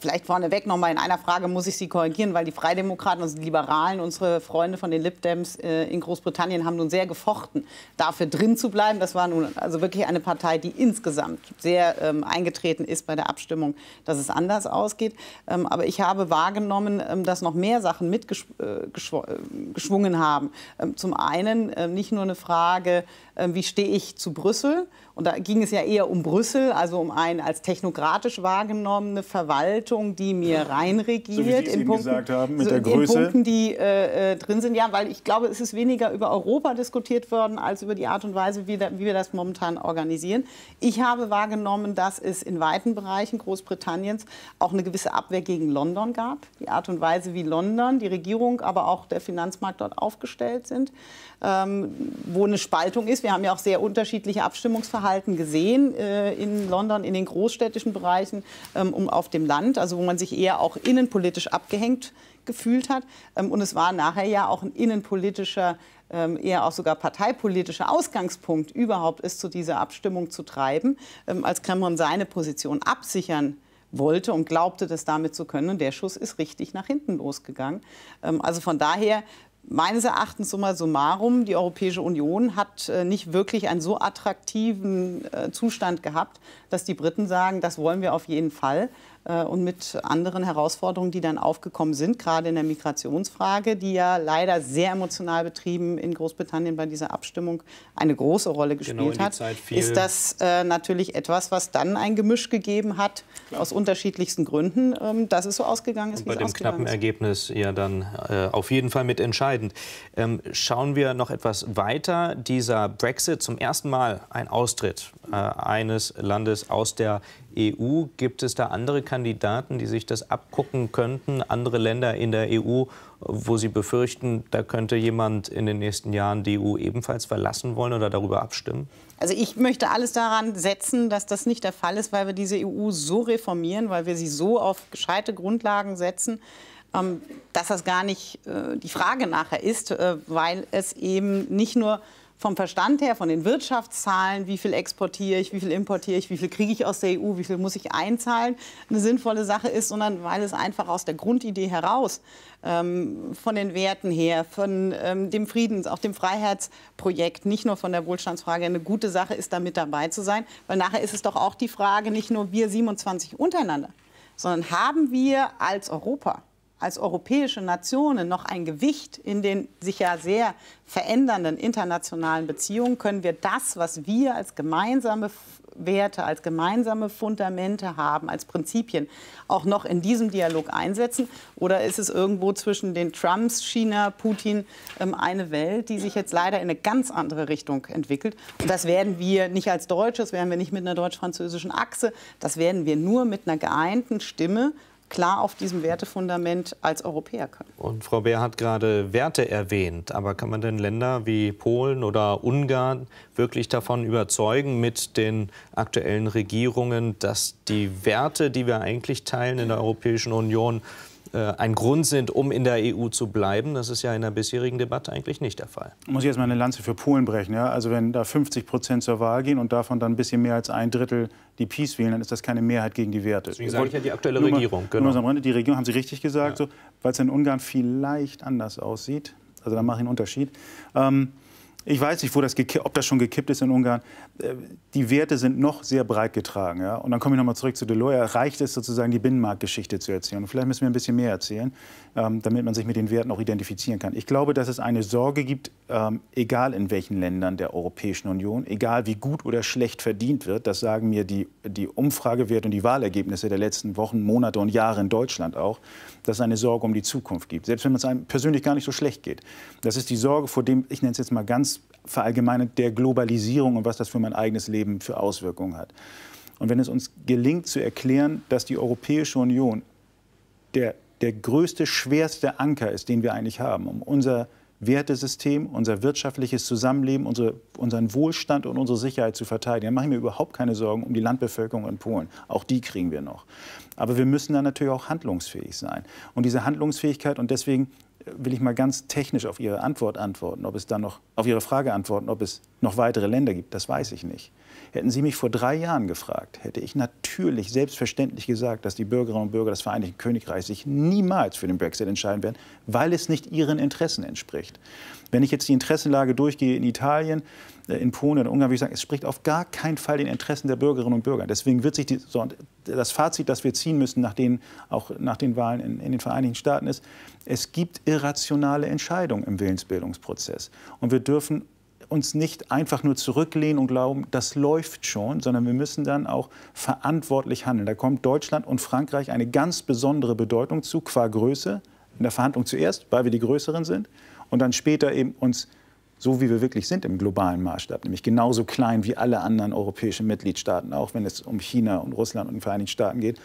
vielleicht vorneweg nochmal in einer Frage muss ich Sie korrigieren, weil die Freidemokraten, also die Liberalen, unsere Freunde von den Lib Dems äh, in Großbritannien haben nun sehr gefochten, dafür drin zu bleiben. Das war nun also wirklich eine Partei, die insgesamt sehr ähm, eingetreten ist bei der Abstimmung, dass es anders ausgeht. Ähm, aber ich habe wahrgenommen, ähm, dass noch mehr Sachen mitgeschwungen äh, äh haben. Ähm, zum einen äh, nicht nur eine Frage, äh, wie stehe ich zu Brüssel und da ging es ja eher um Brüssel, also um eine als technokratisch wahrgenommene Verwaltung, die mir reinregiert. So in, Punkten, haben, so in Punkten, die äh, äh, drin sind. Ja, weil ich glaube, es ist weniger über Europa diskutiert worden, als über die Art und Weise, wie, da, wie wir das momentan organisieren. Ich habe wahrgenommen, dass es in weiten Bereichen Großbritanniens auch eine gewisse Abwehr gegen London gab. Die Art und Weise, wie London, die Regierung, aber auch der Finanzmarkt dort aufgestellt sind ähm, wo eine Spaltung ist. Wir haben ja auch sehr unterschiedliche Abstimmungsverhalten gesehen äh, in London, in den großstädtischen Bereichen, ähm, um auf dem Land, also wo man sich eher auch innenpolitisch abgehängt gefühlt hat. Ähm, und es war nachher ja auch ein innenpolitischer ähm, eher auch sogar parteipolitischer Ausgangspunkt überhaupt ist, zu dieser Abstimmung zu treiben, ähm, als Cameron seine Position absichern wollte und glaubte, das damit zu können. Und der Schuss ist richtig nach hinten losgegangen. Ähm, also von daher meines Erachtens summa summarum, die Europäische Union hat äh, nicht wirklich einen so attraktiven äh, Zustand gehabt, dass die Briten sagen, das wollen wir auf jeden Fall. Äh, und mit anderen Herausforderungen, die dann aufgekommen sind, gerade in der Migrationsfrage, die ja leider sehr emotional betrieben in Großbritannien bei dieser Abstimmung eine große Rolle genau, gespielt genau, hat, ist das äh, natürlich etwas, was dann ein Gemisch gegeben hat, Klar. aus unterschiedlichsten Gründen, ähm, dass es so ausgegangen ist, und wie es Bei dem knappen
Ergebnis ja dann äh, auf jeden Fall mitentscheidend. Ähm, schauen wir noch etwas weiter. Dieser Brexit, zum ersten Mal ein Austritt äh, eines Landes aus der EU. Gibt es da andere Kandidaten, die sich das abgucken könnten? Andere Länder in der EU, wo Sie befürchten, da könnte jemand in den nächsten Jahren die EU ebenfalls verlassen wollen oder darüber abstimmen?
Also ich möchte alles daran setzen, dass das nicht der Fall ist, weil wir diese EU so reformieren, weil wir sie so auf gescheite Grundlagen setzen, ähm, dass das gar nicht äh, die Frage nachher ist, äh, weil es eben nicht nur vom Verstand her, von den Wirtschaftszahlen, wie viel exportiere ich, wie viel importiere ich, wie viel kriege ich aus der EU, wie viel muss ich einzahlen, eine sinnvolle Sache ist, sondern weil es einfach aus der Grundidee heraus, ähm, von den Werten her, von ähm, dem Friedens-, auch dem Freiheitsprojekt, nicht nur von der Wohlstandsfrage, eine gute Sache ist, da mit dabei zu sein. Weil nachher ist es doch auch die Frage, nicht nur wir 27 untereinander, sondern haben wir als Europa als europäische Nationen noch ein Gewicht in den sich ja sehr verändernden internationalen Beziehungen, können wir das, was wir als gemeinsame Werte, als gemeinsame Fundamente haben, als Prinzipien, auch noch in diesem Dialog einsetzen? Oder ist es irgendwo zwischen den Trumps, China, Putin ähm, eine Welt, die sich jetzt leider in eine ganz andere Richtung entwickelt? Und das werden wir nicht als Deutsches, werden wir nicht mit einer deutsch-französischen Achse, das werden wir nur mit einer geeinten Stimme klar auf diesem Wertefundament als Europäer können.
Und Frau Bär hat gerade Werte erwähnt, aber kann man denn Länder wie Polen oder Ungarn wirklich davon überzeugen mit den aktuellen Regierungen, dass die Werte, die wir eigentlich teilen in der Europäischen Union, äh, ein Grund sind, um in der EU zu bleiben. Das ist ja in der bisherigen Debatte eigentlich nicht der Fall.
Ich muss ich jetzt mal eine Lanze für Polen brechen. Ja? Also wenn da 50 Prozent zur Wahl gehen und davon dann ein bisschen mehr als ein Drittel die Peace wählen, dann ist das keine Mehrheit gegen die Werte. Deswegen sage ich ja die aktuelle mal, Regierung. Genau. Am die Regierung haben Sie richtig gesagt, ja. so, weil es in Ungarn vielleicht anders aussieht. Also da mache ich einen Unterschied. Ähm, ich weiß nicht, wo das ob das schon gekippt ist in Ungarn. Äh, die Werte sind noch sehr breit getragen. Ja? Und dann komme ich nochmal zurück zu Deloitte. Reicht es sozusagen, die Binnenmarktgeschichte zu erzählen? Und vielleicht müssen wir ein bisschen mehr erzählen, ähm, damit man sich mit den Werten auch identifizieren kann. Ich glaube, dass es eine Sorge gibt ähm, egal in welchen Ländern der Europäischen Union, egal wie gut oder schlecht verdient wird, das sagen mir die, die Umfragewerte und die Wahlergebnisse der letzten Wochen, Monate und Jahre in Deutschland auch, dass es eine Sorge um die Zukunft gibt, selbst wenn es einem persönlich gar nicht so schlecht geht. Das ist die Sorge vor dem, ich nenne es jetzt mal ganz verallgemeinert, der Globalisierung und was das für mein eigenes Leben für Auswirkungen hat. Und wenn es uns gelingt zu erklären, dass die Europäische Union der, der größte, schwerste Anker ist, den wir eigentlich haben, um unser Wertesystem, unser wirtschaftliches Zusammenleben, unsere, unseren Wohlstand und unsere Sicherheit zu verteidigen. Da mache ich mir überhaupt keine Sorgen um die Landbevölkerung in Polen. Auch die kriegen wir noch. Aber wir müssen dann natürlich auch handlungsfähig sein. Und diese Handlungsfähigkeit, und deswegen will ich mal ganz technisch auf Ihre Antwort antworten, ob es dann noch, auf Ihre Frage antworten, ob es noch weitere Länder gibt, das weiß ich nicht. Hätten Sie mich vor drei Jahren gefragt, hätte ich natürlich selbstverständlich gesagt, dass die Bürgerinnen und Bürger des Vereinigten Königreichs sich niemals für den Brexit entscheiden werden, weil es nicht ihren Interessen entspricht. Wenn ich jetzt die Interessenlage durchgehe in Italien, äh, in Polen oder Ungarn, würde ich sagen, es spricht auf gar keinen Fall den Interessen der Bürgerinnen und Bürger. Deswegen wird sich die, so, das Fazit, das wir ziehen müssen, nach den, auch nach den Wahlen in, in den Vereinigten Staaten, ist, es gibt irrationale Entscheidungen im Willensbildungsprozess. Und wir dürfen uns nicht einfach nur zurücklehnen und glauben, das läuft schon, sondern wir müssen dann auch verantwortlich handeln. Da kommt Deutschland und Frankreich eine ganz besondere Bedeutung zu, qua Größe. In der Verhandlung zuerst, weil wir die Größeren sind. Und dann später eben uns so wie wir wirklich sind im globalen Maßstab, nämlich genauso klein wie alle anderen europäischen Mitgliedstaaten, auch wenn es um China und Russland und die Vereinigten Staaten geht,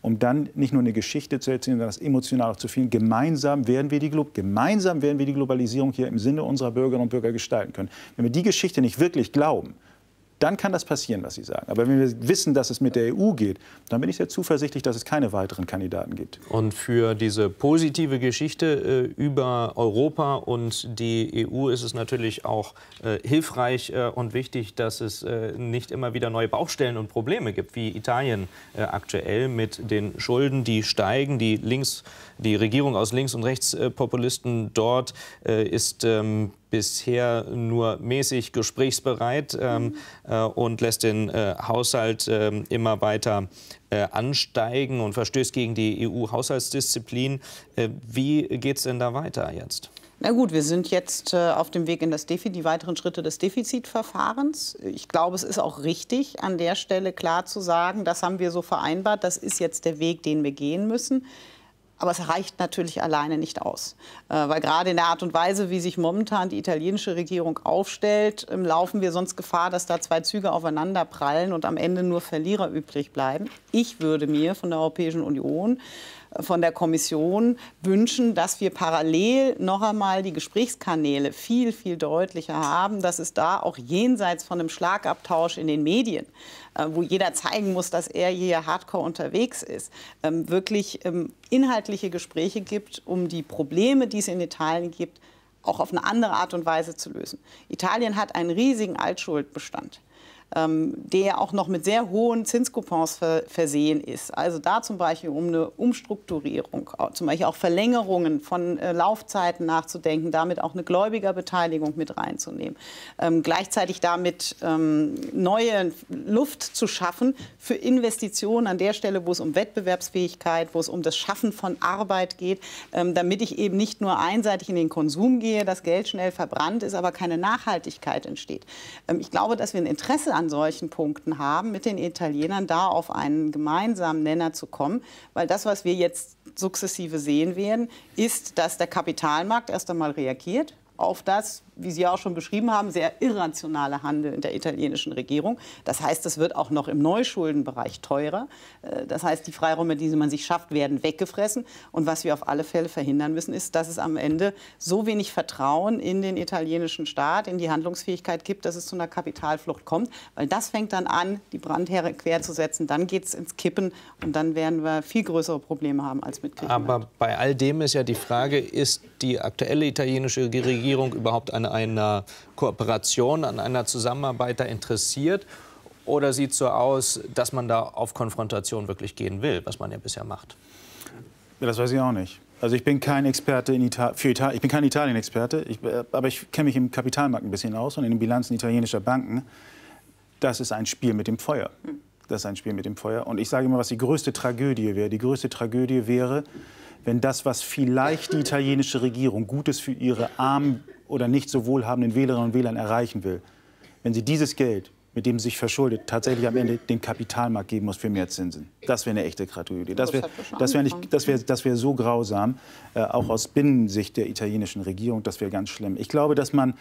um dann nicht nur eine Geschichte zu erzählen, sondern das emotional auch zu fühlen. Gemeinsam werden wir die, Glo gemeinsam werden wir die Globalisierung hier im Sinne unserer Bürgerinnen und Bürger gestalten können. Wenn wir die Geschichte nicht wirklich glauben, dann kann das passieren, was Sie sagen. Aber wenn wir wissen, dass es mit der EU geht, dann bin ich sehr zuversichtlich, dass es keine weiteren Kandidaten gibt.
Und für diese positive Geschichte äh, über Europa und die EU ist es natürlich auch äh, hilfreich äh, und wichtig, dass es äh, nicht immer wieder neue Baustellen und Probleme gibt, wie Italien äh, aktuell mit den Schulden, die steigen, die links die Regierung aus Links- und Rechtspopulisten dort äh, ist ähm, bisher nur mäßig gesprächsbereit ähm, mhm. äh, und lässt den äh, Haushalt äh, immer weiter äh, ansteigen und verstößt gegen die EU-Haushaltsdisziplin. Äh, wie geht es denn da weiter jetzt?
Na gut, wir sind jetzt äh, auf dem Weg in das Defi die weiteren Schritte des Defizitverfahrens. Ich glaube, es ist auch richtig, an der Stelle klar zu sagen, das haben wir so vereinbart, das ist jetzt der Weg, den wir gehen müssen. Aber es reicht natürlich alleine nicht aus. Äh, weil gerade in der Art und Weise, wie sich momentan die italienische Regierung aufstellt, ähm, laufen wir sonst Gefahr, dass da zwei Züge aufeinander prallen und am Ende nur Verlierer übrig bleiben. Ich würde mir von der Europäischen Union von der Kommission wünschen, dass wir parallel noch einmal die Gesprächskanäle viel, viel deutlicher haben, dass es da auch jenseits von einem Schlagabtausch in den Medien, äh, wo jeder zeigen muss, dass er hier hardcore unterwegs ist, ähm, wirklich ähm, inhaltliche Gespräche gibt, um die Probleme, die es in Italien gibt, auch auf eine andere Art und Weise zu lösen. Italien hat einen riesigen Altschuldbestand ähm, der auch noch mit sehr hohen Zinscoupons ver versehen ist. Also da zum Beispiel um eine Umstrukturierung, äh, zum Beispiel auch Verlängerungen von äh, Laufzeiten nachzudenken, damit auch eine Gläubigerbeteiligung mit reinzunehmen. Ähm, gleichzeitig damit ähm, neue Luft zu schaffen für Investitionen an der Stelle, wo es um Wettbewerbsfähigkeit, wo es um das Schaffen von Arbeit geht, ähm, damit ich eben nicht nur einseitig in den Konsum gehe, das Geld schnell verbrannt ist, aber keine Nachhaltigkeit entsteht. Ähm, ich glaube, dass wir ein Interesse an an solchen Punkten haben, mit den Italienern da auf einen gemeinsamen Nenner zu kommen. Weil das, was wir jetzt sukzessive sehen werden, ist, dass der Kapitalmarkt erst einmal reagiert auf das, wie Sie auch schon beschrieben haben, sehr irrationale Handel in der italienischen Regierung. Das heißt, es wird auch noch im Neuschuldenbereich teurer. Äh, das heißt, die Freiräume, die man sich schafft, werden weggefressen. Und was wir auf alle Fälle verhindern müssen, ist, dass es am Ende so wenig Vertrauen in den italienischen Staat, in die Handlungsfähigkeit gibt, dass es zu einer Kapitalflucht kommt. Weil das fängt dann an, die Brandherde querzusetzen. Dann geht es ins Kippen und dann werden wir viel größere Probleme haben als mit Griechenland.
Aber bei all dem ist ja die Frage, ist die aktuelle italienische Regierung überhaupt eine einer Kooperation, an einer Zusammenarbeit da interessiert? Oder sieht es so aus, dass man da
auf Konfrontation wirklich gehen will, was man ja bisher macht? Ja, das weiß ich auch nicht. Also ich bin kein Experte in Ita für Italien. Ich bin kein Italien-Experte, äh, aber ich kenne mich im Kapitalmarkt ein bisschen aus und in den Bilanzen italienischer Banken. Das ist ein Spiel mit dem Feuer. Das ist ein Spiel mit dem Feuer. Und ich sage immer, was die größte Tragödie wäre. Die größte Tragödie wäre, wenn das, was vielleicht die italienische Regierung Gutes für ihre armen oder nicht so wohlhabenden Wählerinnen und Wählern erreichen will, wenn sie dieses Geld, mit dem sie sich verschuldet, tatsächlich am Ende den Kapitalmarkt geben muss für mehr Zinsen. Das wäre eine echte Tragödie. Das wäre das wär das wär, das wär so grausam, äh, auch aus Binnensicht der italienischen Regierung, das wäre ganz schlimm. Ich glaube, dass man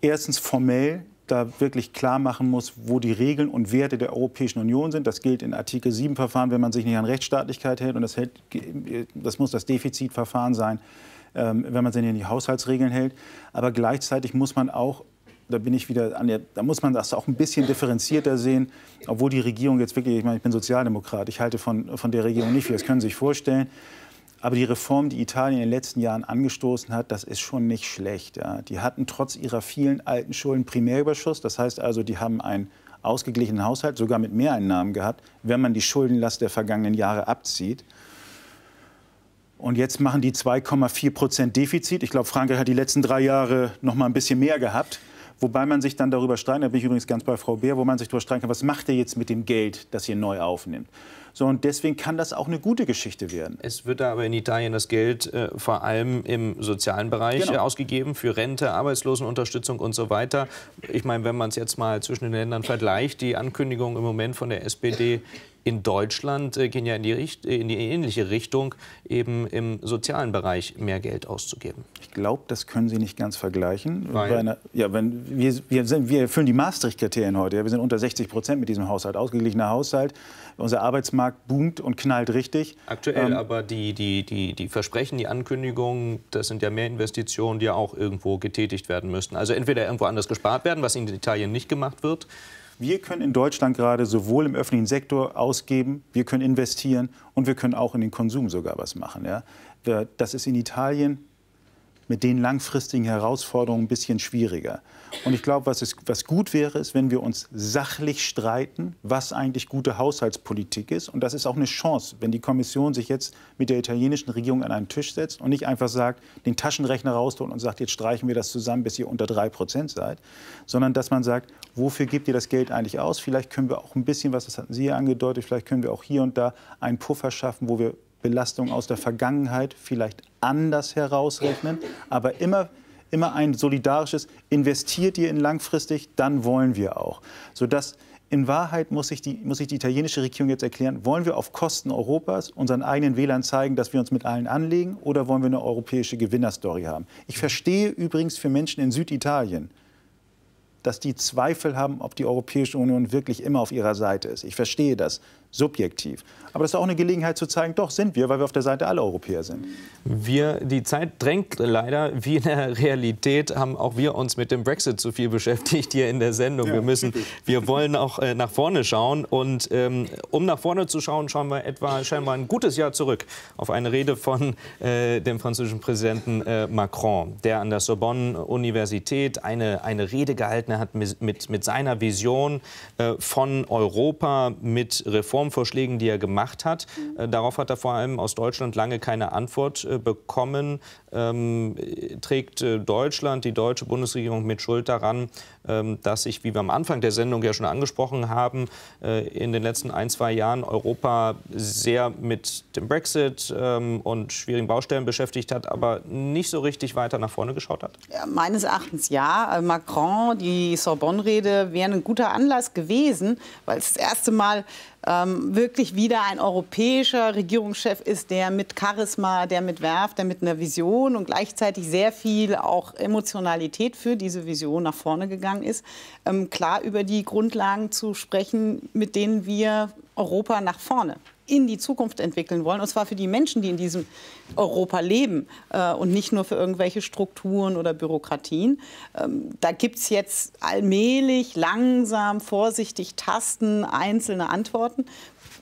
erstens formell da wirklich klar machen muss, wo die Regeln und Werte der Europäischen Union sind. Das gilt in Artikel 7 Verfahren, wenn man sich nicht an Rechtsstaatlichkeit hält. Und das, hält, äh, das muss das Defizitverfahren sein ähm, wenn man sich an die Haushaltsregeln hält. Aber gleichzeitig muss man auch da bin ich wieder an der, da muss man das auch ein bisschen differenzierter sehen, obwohl die Regierung jetzt wirklich, ich meine, ich bin Sozialdemokrat, ich halte von, von der Regierung nicht viel, das können Sie sich vorstellen. Aber die Reform, die Italien in den letzten Jahren angestoßen hat, das ist schon nicht schlecht. Ja. Die hatten trotz ihrer vielen alten Schulden Primärüberschuss, das heißt also, die haben einen ausgeglichenen Haushalt, sogar mit Mehreinnahmen gehabt, wenn man die Schuldenlast der vergangenen Jahre abzieht. Und jetzt machen die 2,4 Prozent Defizit. Ich glaube, Frankreich hat die letzten drei Jahre noch mal ein bisschen mehr gehabt. Wobei man sich dann darüber streiten, da bin ich übrigens ganz bei Frau Beer, wo man sich darüber streiten kann, was macht ihr jetzt mit dem Geld, das ihr neu aufnimmt? sondern deswegen kann das auch eine gute Geschichte werden.
Es wird da aber in Italien das Geld äh, vor allem im sozialen Bereich genau. ausgegeben, für Rente, Arbeitslosenunterstützung und so weiter. Ich meine, wenn man es jetzt mal zwischen den Ländern vergleicht, die Ankündigung im Moment von der SPD in Deutschland äh, gehen ja in die, Richt äh, in die ähnliche Richtung, eben im sozialen
Bereich mehr Geld auszugeben. Ich glaube, das können Sie nicht ganz vergleichen. Weil? Einer, ja, wenn wir, wir, sind, wir erfüllen die Maastricht-Kriterien heute. Ja, wir sind unter 60 Prozent mit diesem Haushalt, ausgeglichener Haushalt. Unser Arbeitsmarkt boomt und knallt richtig.
Aktuell ähm, aber die, die, die, die Versprechen, die Ankündigungen, das sind ja mehr Investitionen, die ja auch irgendwo getätigt werden müssten. Also entweder irgendwo anders gespart werden, was in Italien nicht gemacht wird.
Wir können in Deutschland gerade sowohl im öffentlichen Sektor ausgeben, wir können investieren und wir können auch in den Konsum sogar was machen. Ja? Das ist in Italien mit den langfristigen Herausforderungen ein bisschen schwieriger. Und ich glaube, was, was gut wäre, ist, wenn wir uns sachlich streiten, was eigentlich gute Haushaltspolitik ist. Und das ist auch eine Chance, wenn die Kommission sich jetzt mit der italienischen Regierung an einen Tisch setzt und nicht einfach sagt, den Taschenrechner rausholt und sagt, jetzt streichen wir das zusammen, bis ihr unter 3 Prozent seid, sondern dass man sagt, wofür gebt ihr das Geld eigentlich aus? Vielleicht können wir auch ein bisschen, was das hatten Sie ja angedeutet, vielleicht können wir auch hier und da einen Puffer schaffen, wo wir Belastungen aus der Vergangenheit vielleicht anders herausrechnen, aber immer immer ein solidarisches investiert ihr in langfristig, dann wollen wir auch, sodass in Wahrheit muss sich, die, muss sich die italienische Regierung jetzt erklären, wollen wir auf Kosten Europas unseren eigenen Wählern zeigen, dass wir uns mit allen anlegen oder wollen wir eine europäische Gewinnerstory haben? Ich verstehe übrigens für Menschen in Süditalien, dass die Zweifel haben, ob die Europäische Union wirklich immer auf ihrer Seite ist. Ich verstehe das subjektiv. Aber das ist auch eine Gelegenheit zu zeigen, doch sind wir, weil wir auf der Seite aller Europäer sind. Wir,
die Zeit drängt leider. Wie in der Realität haben auch wir uns mit dem Brexit zu viel beschäftigt hier in der Sendung. Ja, wir müssen, wir wollen auch äh, nach vorne schauen. Und ähm, um nach vorne zu schauen, schauen wir etwa scheinbar ein gutes Jahr zurück auf eine Rede von äh, dem französischen Präsidenten äh, Macron, der an der Sorbonne-Universität eine, eine Rede gehalten hat mit, mit, mit seiner Vision äh, von Europa mit Reformen Reformvorschlägen, die er gemacht hat. Mhm. Äh, darauf hat er vor allem aus Deutschland lange keine Antwort äh, bekommen. Ähm, trägt äh, Deutschland, die deutsche Bundesregierung mit Schuld daran, ähm, dass sich, wie wir am Anfang der Sendung ja schon angesprochen haben, äh, in den letzten ein, zwei Jahren Europa sehr mit dem Brexit ähm, und schwierigen Baustellen beschäftigt hat, aber nicht so richtig weiter nach vorne geschaut hat?
Ja, meines Erachtens ja. Macron, die Sorbonne-Rede wäre ein guter Anlass gewesen, weil es das erste Mal ähm, wirklich wieder ein europäischer Regierungschef ist, der mit Charisma, der mit Werf, der mit einer Vision und gleichzeitig sehr viel auch Emotionalität für diese Vision nach vorne gegangen ist, ähm, klar über die Grundlagen zu sprechen, mit denen wir Europa nach vorne in die Zukunft entwickeln wollen. Und zwar für die Menschen, die in diesem Europa leben äh, und nicht nur für irgendwelche Strukturen oder Bürokratien. Ähm, da gibt es jetzt allmählich, langsam, vorsichtig Tasten, einzelne Antworten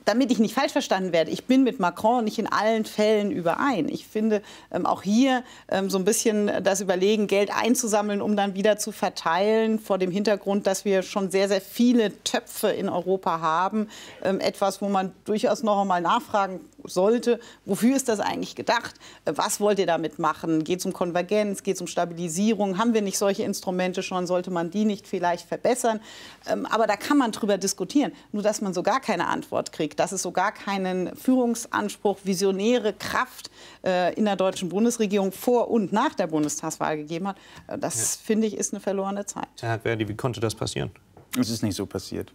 damit ich nicht falsch verstanden werde, ich bin mit Macron nicht in allen Fällen überein. Ich finde ähm, auch hier ähm, so ein bisschen das Überlegen, Geld einzusammeln, um dann wieder zu verteilen, vor dem Hintergrund, dass wir schon sehr, sehr viele Töpfe in Europa haben, ähm, etwas, wo man durchaus noch einmal nachfragen kann sollte, wofür ist das eigentlich gedacht? Äh, was wollt ihr damit machen? Geht es um Konvergenz? Geht es um Stabilisierung? Haben wir nicht solche Instrumente schon? Sollte man die nicht vielleicht verbessern? Ähm, aber da kann man drüber diskutieren. Nur, dass man so gar keine Antwort kriegt, dass es so gar keinen Führungsanspruch, visionäre Kraft äh, in der deutschen Bundesregierung vor und nach der Bundestagswahl gegeben hat, äh, das ja. finde ich ist eine verlorene Zeit.
Herr Verdi, wie konnte das passieren? Es ist nicht so passiert.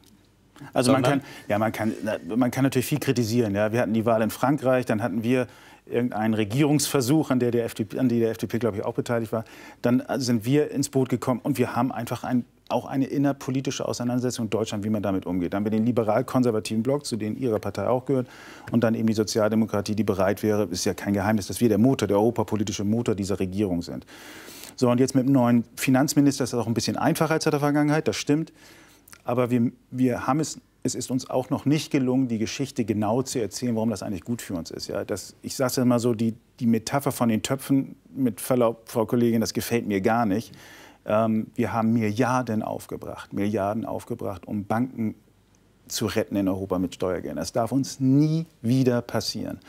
Also man kann, ja, man, kann, man kann natürlich viel kritisieren. Ja. Wir hatten die Wahl in Frankreich, dann hatten wir irgendeinen Regierungsversuch, an, der der FDP, an die der FDP, glaube ich, auch beteiligt war. Dann sind wir ins Boot gekommen und wir haben einfach ein, auch eine innerpolitische Auseinandersetzung in Deutschland, wie man damit umgeht. Dann haben wir den liberal-konservativen Block, zu dem Ihre Partei auch gehört, und dann eben die Sozialdemokratie, die bereit wäre, ist ja kein Geheimnis, dass wir der Motor, der europapolitische Motor dieser Regierung sind. So, und jetzt mit dem neuen Finanzminister ist das auch ein bisschen einfacher als in der Vergangenheit, das stimmt. Aber wir, wir haben es es ist uns auch noch nicht gelungen, die Geschichte genau zu erzählen, warum das eigentlich gut für uns ist. Ja, das, ich sage es immer so, die, die Metapher von den Töpfen, mit Verlaub, Frau Kollegin, das gefällt mir gar nicht. Ähm, wir haben Milliarden aufgebracht, Milliarden aufgebracht, um Banken zu retten in Europa mit Steuergeldern. Das darf uns nie wieder passieren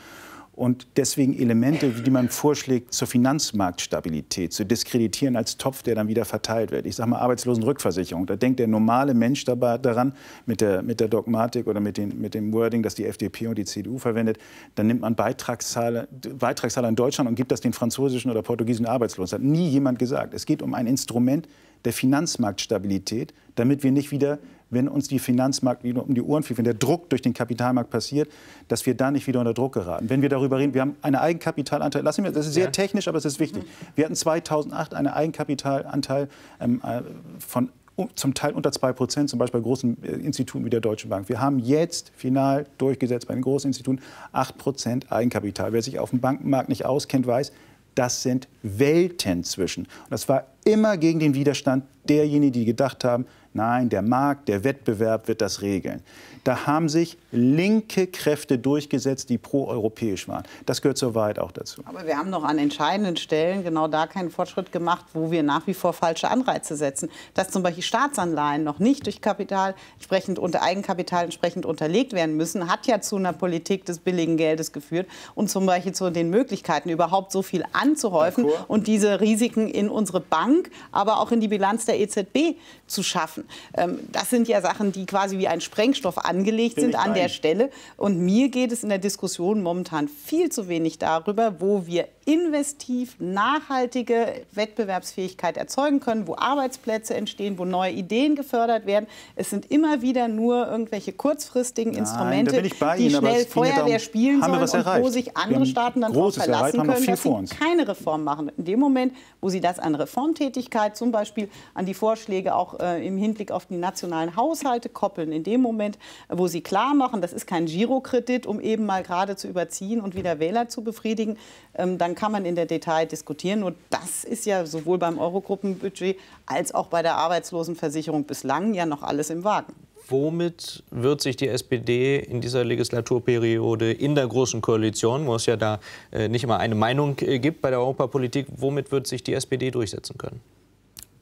und deswegen Elemente, die man vorschlägt zur Finanzmarktstabilität, zu diskreditieren als Topf, der dann wieder verteilt wird. Ich sage mal Arbeitslosenrückversicherung. Da denkt der normale Mensch dabei daran, mit der, mit der Dogmatik oder mit, den, mit dem Wording, das die FDP und die CDU verwendet, dann nimmt man Beitragszahler, Beitragszahler in Deutschland und gibt das den französischen oder portugiesischen Arbeitslosen. Das hat nie jemand gesagt. Es geht um ein Instrument der Finanzmarktstabilität, damit wir nicht wieder wenn uns die Finanzmarkt um die Ohren fliegt, wenn der Druck durch den Kapitalmarkt passiert, dass wir da nicht wieder unter Druck geraten. Wenn wir darüber reden, wir haben einen Eigenkapitalanteil, lassen wir, das ist sehr ja. technisch, aber es ist wichtig. Mhm. Wir hatten 2008 einen Eigenkapitalanteil ähm, äh, von zum Teil unter 2 Prozent, zum Beispiel bei großen äh, Instituten wie der Deutschen Bank. Wir haben jetzt final durchgesetzt bei den großen Instituten 8 Prozent Eigenkapital. Wer sich auf dem Bankenmarkt nicht auskennt, weiß, das sind Welten zwischen. Und das war immer gegen den Widerstand derjenigen, die gedacht haben, Nein, der Markt, der Wettbewerb wird das regeln. Da haben sich linke Kräfte durchgesetzt, die proeuropäisch waren. Das gehört zur Wahrheit auch dazu.
Aber wir haben noch an entscheidenden Stellen genau da keinen Fortschritt gemacht, wo wir nach wie vor falsche Anreize setzen. Dass zum Beispiel Staatsanleihen noch nicht durch Kapital entsprechend unter Eigenkapital entsprechend unterlegt werden müssen, hat ja zu einer Politik des billigen Geldes geführt und zum Beispiel zu den Möglichkeiten, überhaupt so viel anzuhäufen und diese Risiken in unsere Bank, aber auch in die Bilanz der EZB zu schaffen. Ähm, das sind ja Sachen, die quasi wie ein Sprengstoff an angelegt sind an der Stelle. Und mir geht es in der Diskussion momentan viel zu wenig darüber, wo wir investiv nachhaltige Wettbewerbsfähigkeit erzeugen können, wo Arbeitsplätze entstehen, wo neue Ideen gefördert werden. Es sind immer wieder nur irgendwelche kurzfristigen Instrumente, Nein, die Ihnen, schnell Feuerwehr spielen sollen und wo sich andere Staaten dann darauf verlassen können, dass sie keine Reform machen. In dem Moment, wo sie das an Reformtätigkeit, zum Beispiel an die Vorschläge auch äh, im Hinblick auf die nationalen Haushalte koppeln, in dem Moment, wo sie klar machen, das ist kein Girokredit, um eben mal gerade zu überziehen und wieder Wähler zu befriedigen, ähm, dann dann kann man in der Detail diskutieren. Und das ist ja sowohl beim Eurogruppenbudget als auch bei der Arbeitslosenversicherung bislang ja noch alles im Wagen. Womit
wird sich die SPD in dieser Legislaturperiode in der Großen Koalition, wo es ja da äh, nicht immer eine Meinung äh, gibt bei der Europapolitik, womit wird sich die SPD durchsetzen können?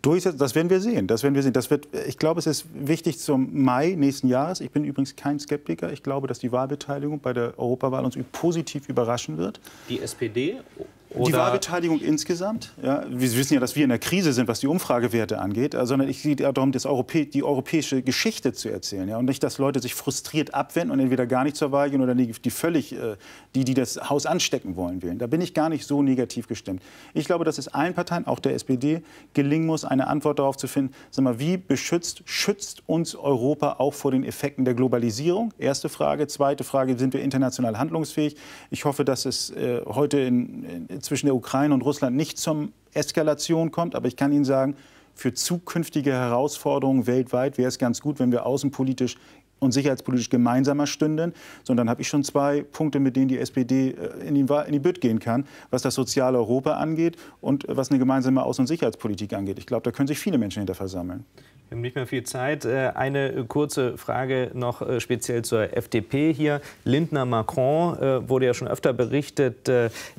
durchsetzen. Das werden wir sehen. Das werden wir sehen. Das wird, ich glaube, es ist wichtig zum Mai nächsten Jahres. Ich bin übrigens kein Skeptiker. Ich glaube, dass die Wahlbeteiligung bei der Europawahl uns positiv überraschen wird. Die SPD oder die Wahlbeteiligung insgesamt. Ja, wir wissen ja, dass wir in der Krise sind, was die Umfragewerte angeht, äh, sondern ich gehe äh, darum, das Europä die europäische Geschichte zu erzählen. Ja, und nicht, dass Leute sich frustriert abwenden und entweder gar nicht zur Wahl gehen oder die, die völlig, äh, die, die das Haus anstecken wollen, wählen. Da bin ich gar nicht so negativ gestimmt. Ich glaube, dass es allen Parteien, auch der SPD, gelingen muss, eine Antwort darauf zu finden, sag mal, wie beschützt, schützt uns Europa auch vor den Effekten der Globalisierung? Erste Frage. Zweite Frage, sind wir international handlungsfähig? Ich hoffe, dass es äh, heute in, in zwischen der Ukraine und Russland nicht zum Eskalation kommt. Aber ich kann Ihnen sagen, für zukünftige Herausforderungen weltweit wäre es ganz gut, wenn wir außenpolitisch und sicherheitspolitisch gemeinsamer stünden, sondern habe ich schon zwei Punkte, mit denen die SPD äh, in die, in die Bütt gehen kann, was das soziale Europa angeht und äh, was eine gemeinsame Außen- und Sicherheitspolitik angeht. Ich glaube, da können sich viele Menschen hinter versammeln.
Wir haben nicht mehr viel Zeit. Äh, eine kurze Frage noch speziell zur FDP hier. Lindner Macron wurde ja schon öfter berichtet.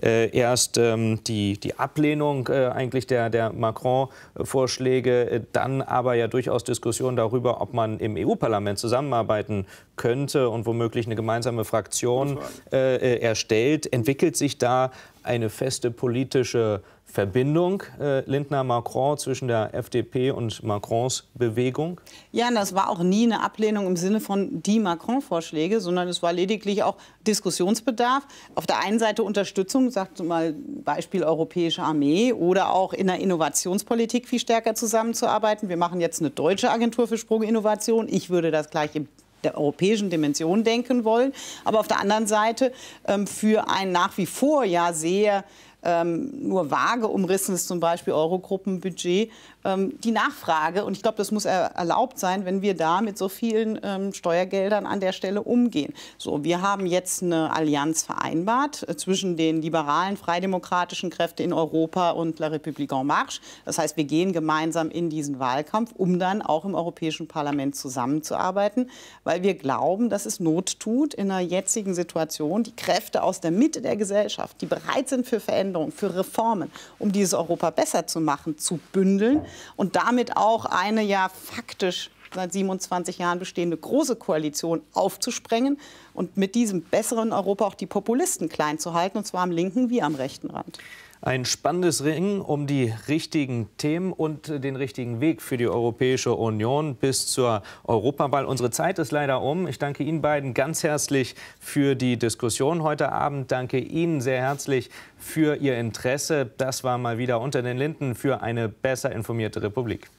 Erst ähm, die, die Ablehnung eigentlich der, der Macron-Vorschläge, dann aber ja durchaus Diskussionen darüber, ob man im EU-Parlament zusammenarbeitet zusammenarbeiten könnte und womöglich eine gemeinsame Fraktion äh, äh, erstellt, entwickelt sich da eine feste politische Verbindung äh, Lindner-Macron zwischen der FDP und Macrons Bewegung?
Ja, das war auch nie eine Ablehnung im Sinne von die Macron-Vorschläge, sondern es war lediglich auch Diskussionsbedarf. Auf der einen Seite Unterstützung, sagt mal Beispiel europäische Armee oder auch in der Innovationspolitik viel stärker zusammenzuarbeiten. Wir machen jetzt eine deutsche Agentur für Sprunginnovation. Ich würde das gleich im der europäischen Dimension denken wollen, aber auf der anderen Seite ähm, für ein nach wie vor ja sehr ähm, nur vage umrissenes zum Beispiel Eurogruppenbudget, ähm, die Nachfrage, und ich glaube, das muss er erlaubt sein, wenn wir da mit so vielen ähm, Steuergeldern an der Stelle umgehen. So, wir haben jetzt eine Allianz vereinbart äh, zwischen den liberalen, freidemokratischen Kräften in Europa und La République en Marche. Das heißt, wir gehen gemeinsam in diesen Wahlkampf, um dann auch im Europäischen Parlament zusammenzuarbeiten, weil wir glauben, dass es Not tut in der jetzigen Situation, die Kräfte aus der Mitte der Gesellschaft, die bereit sind für Veränderungen, Veränderungen, für Reformen, um dieses Europa besser zu machen, zu bündeln und damit auch eine ja faktisch seit 27 Jahren bestehende große Koalition aufzusprengen und mit diesem besseren Europa auch die Populisten klein zu halten, und zwar am linken wie am rechten Rand. Ein
spannendes Ringen um die richtigen Themen und den richtigen Weg für die Europäische Union bis zur Europawahl. Unsere Zeit ist leider um. Ich danke Ihnen beiden ganz herzlich für die Diskussion heute Abend. Danke Ihnen sehr herzlich für Ihr Interesse. Das war mal wieder unter den Linden für eine besser informierte Republik.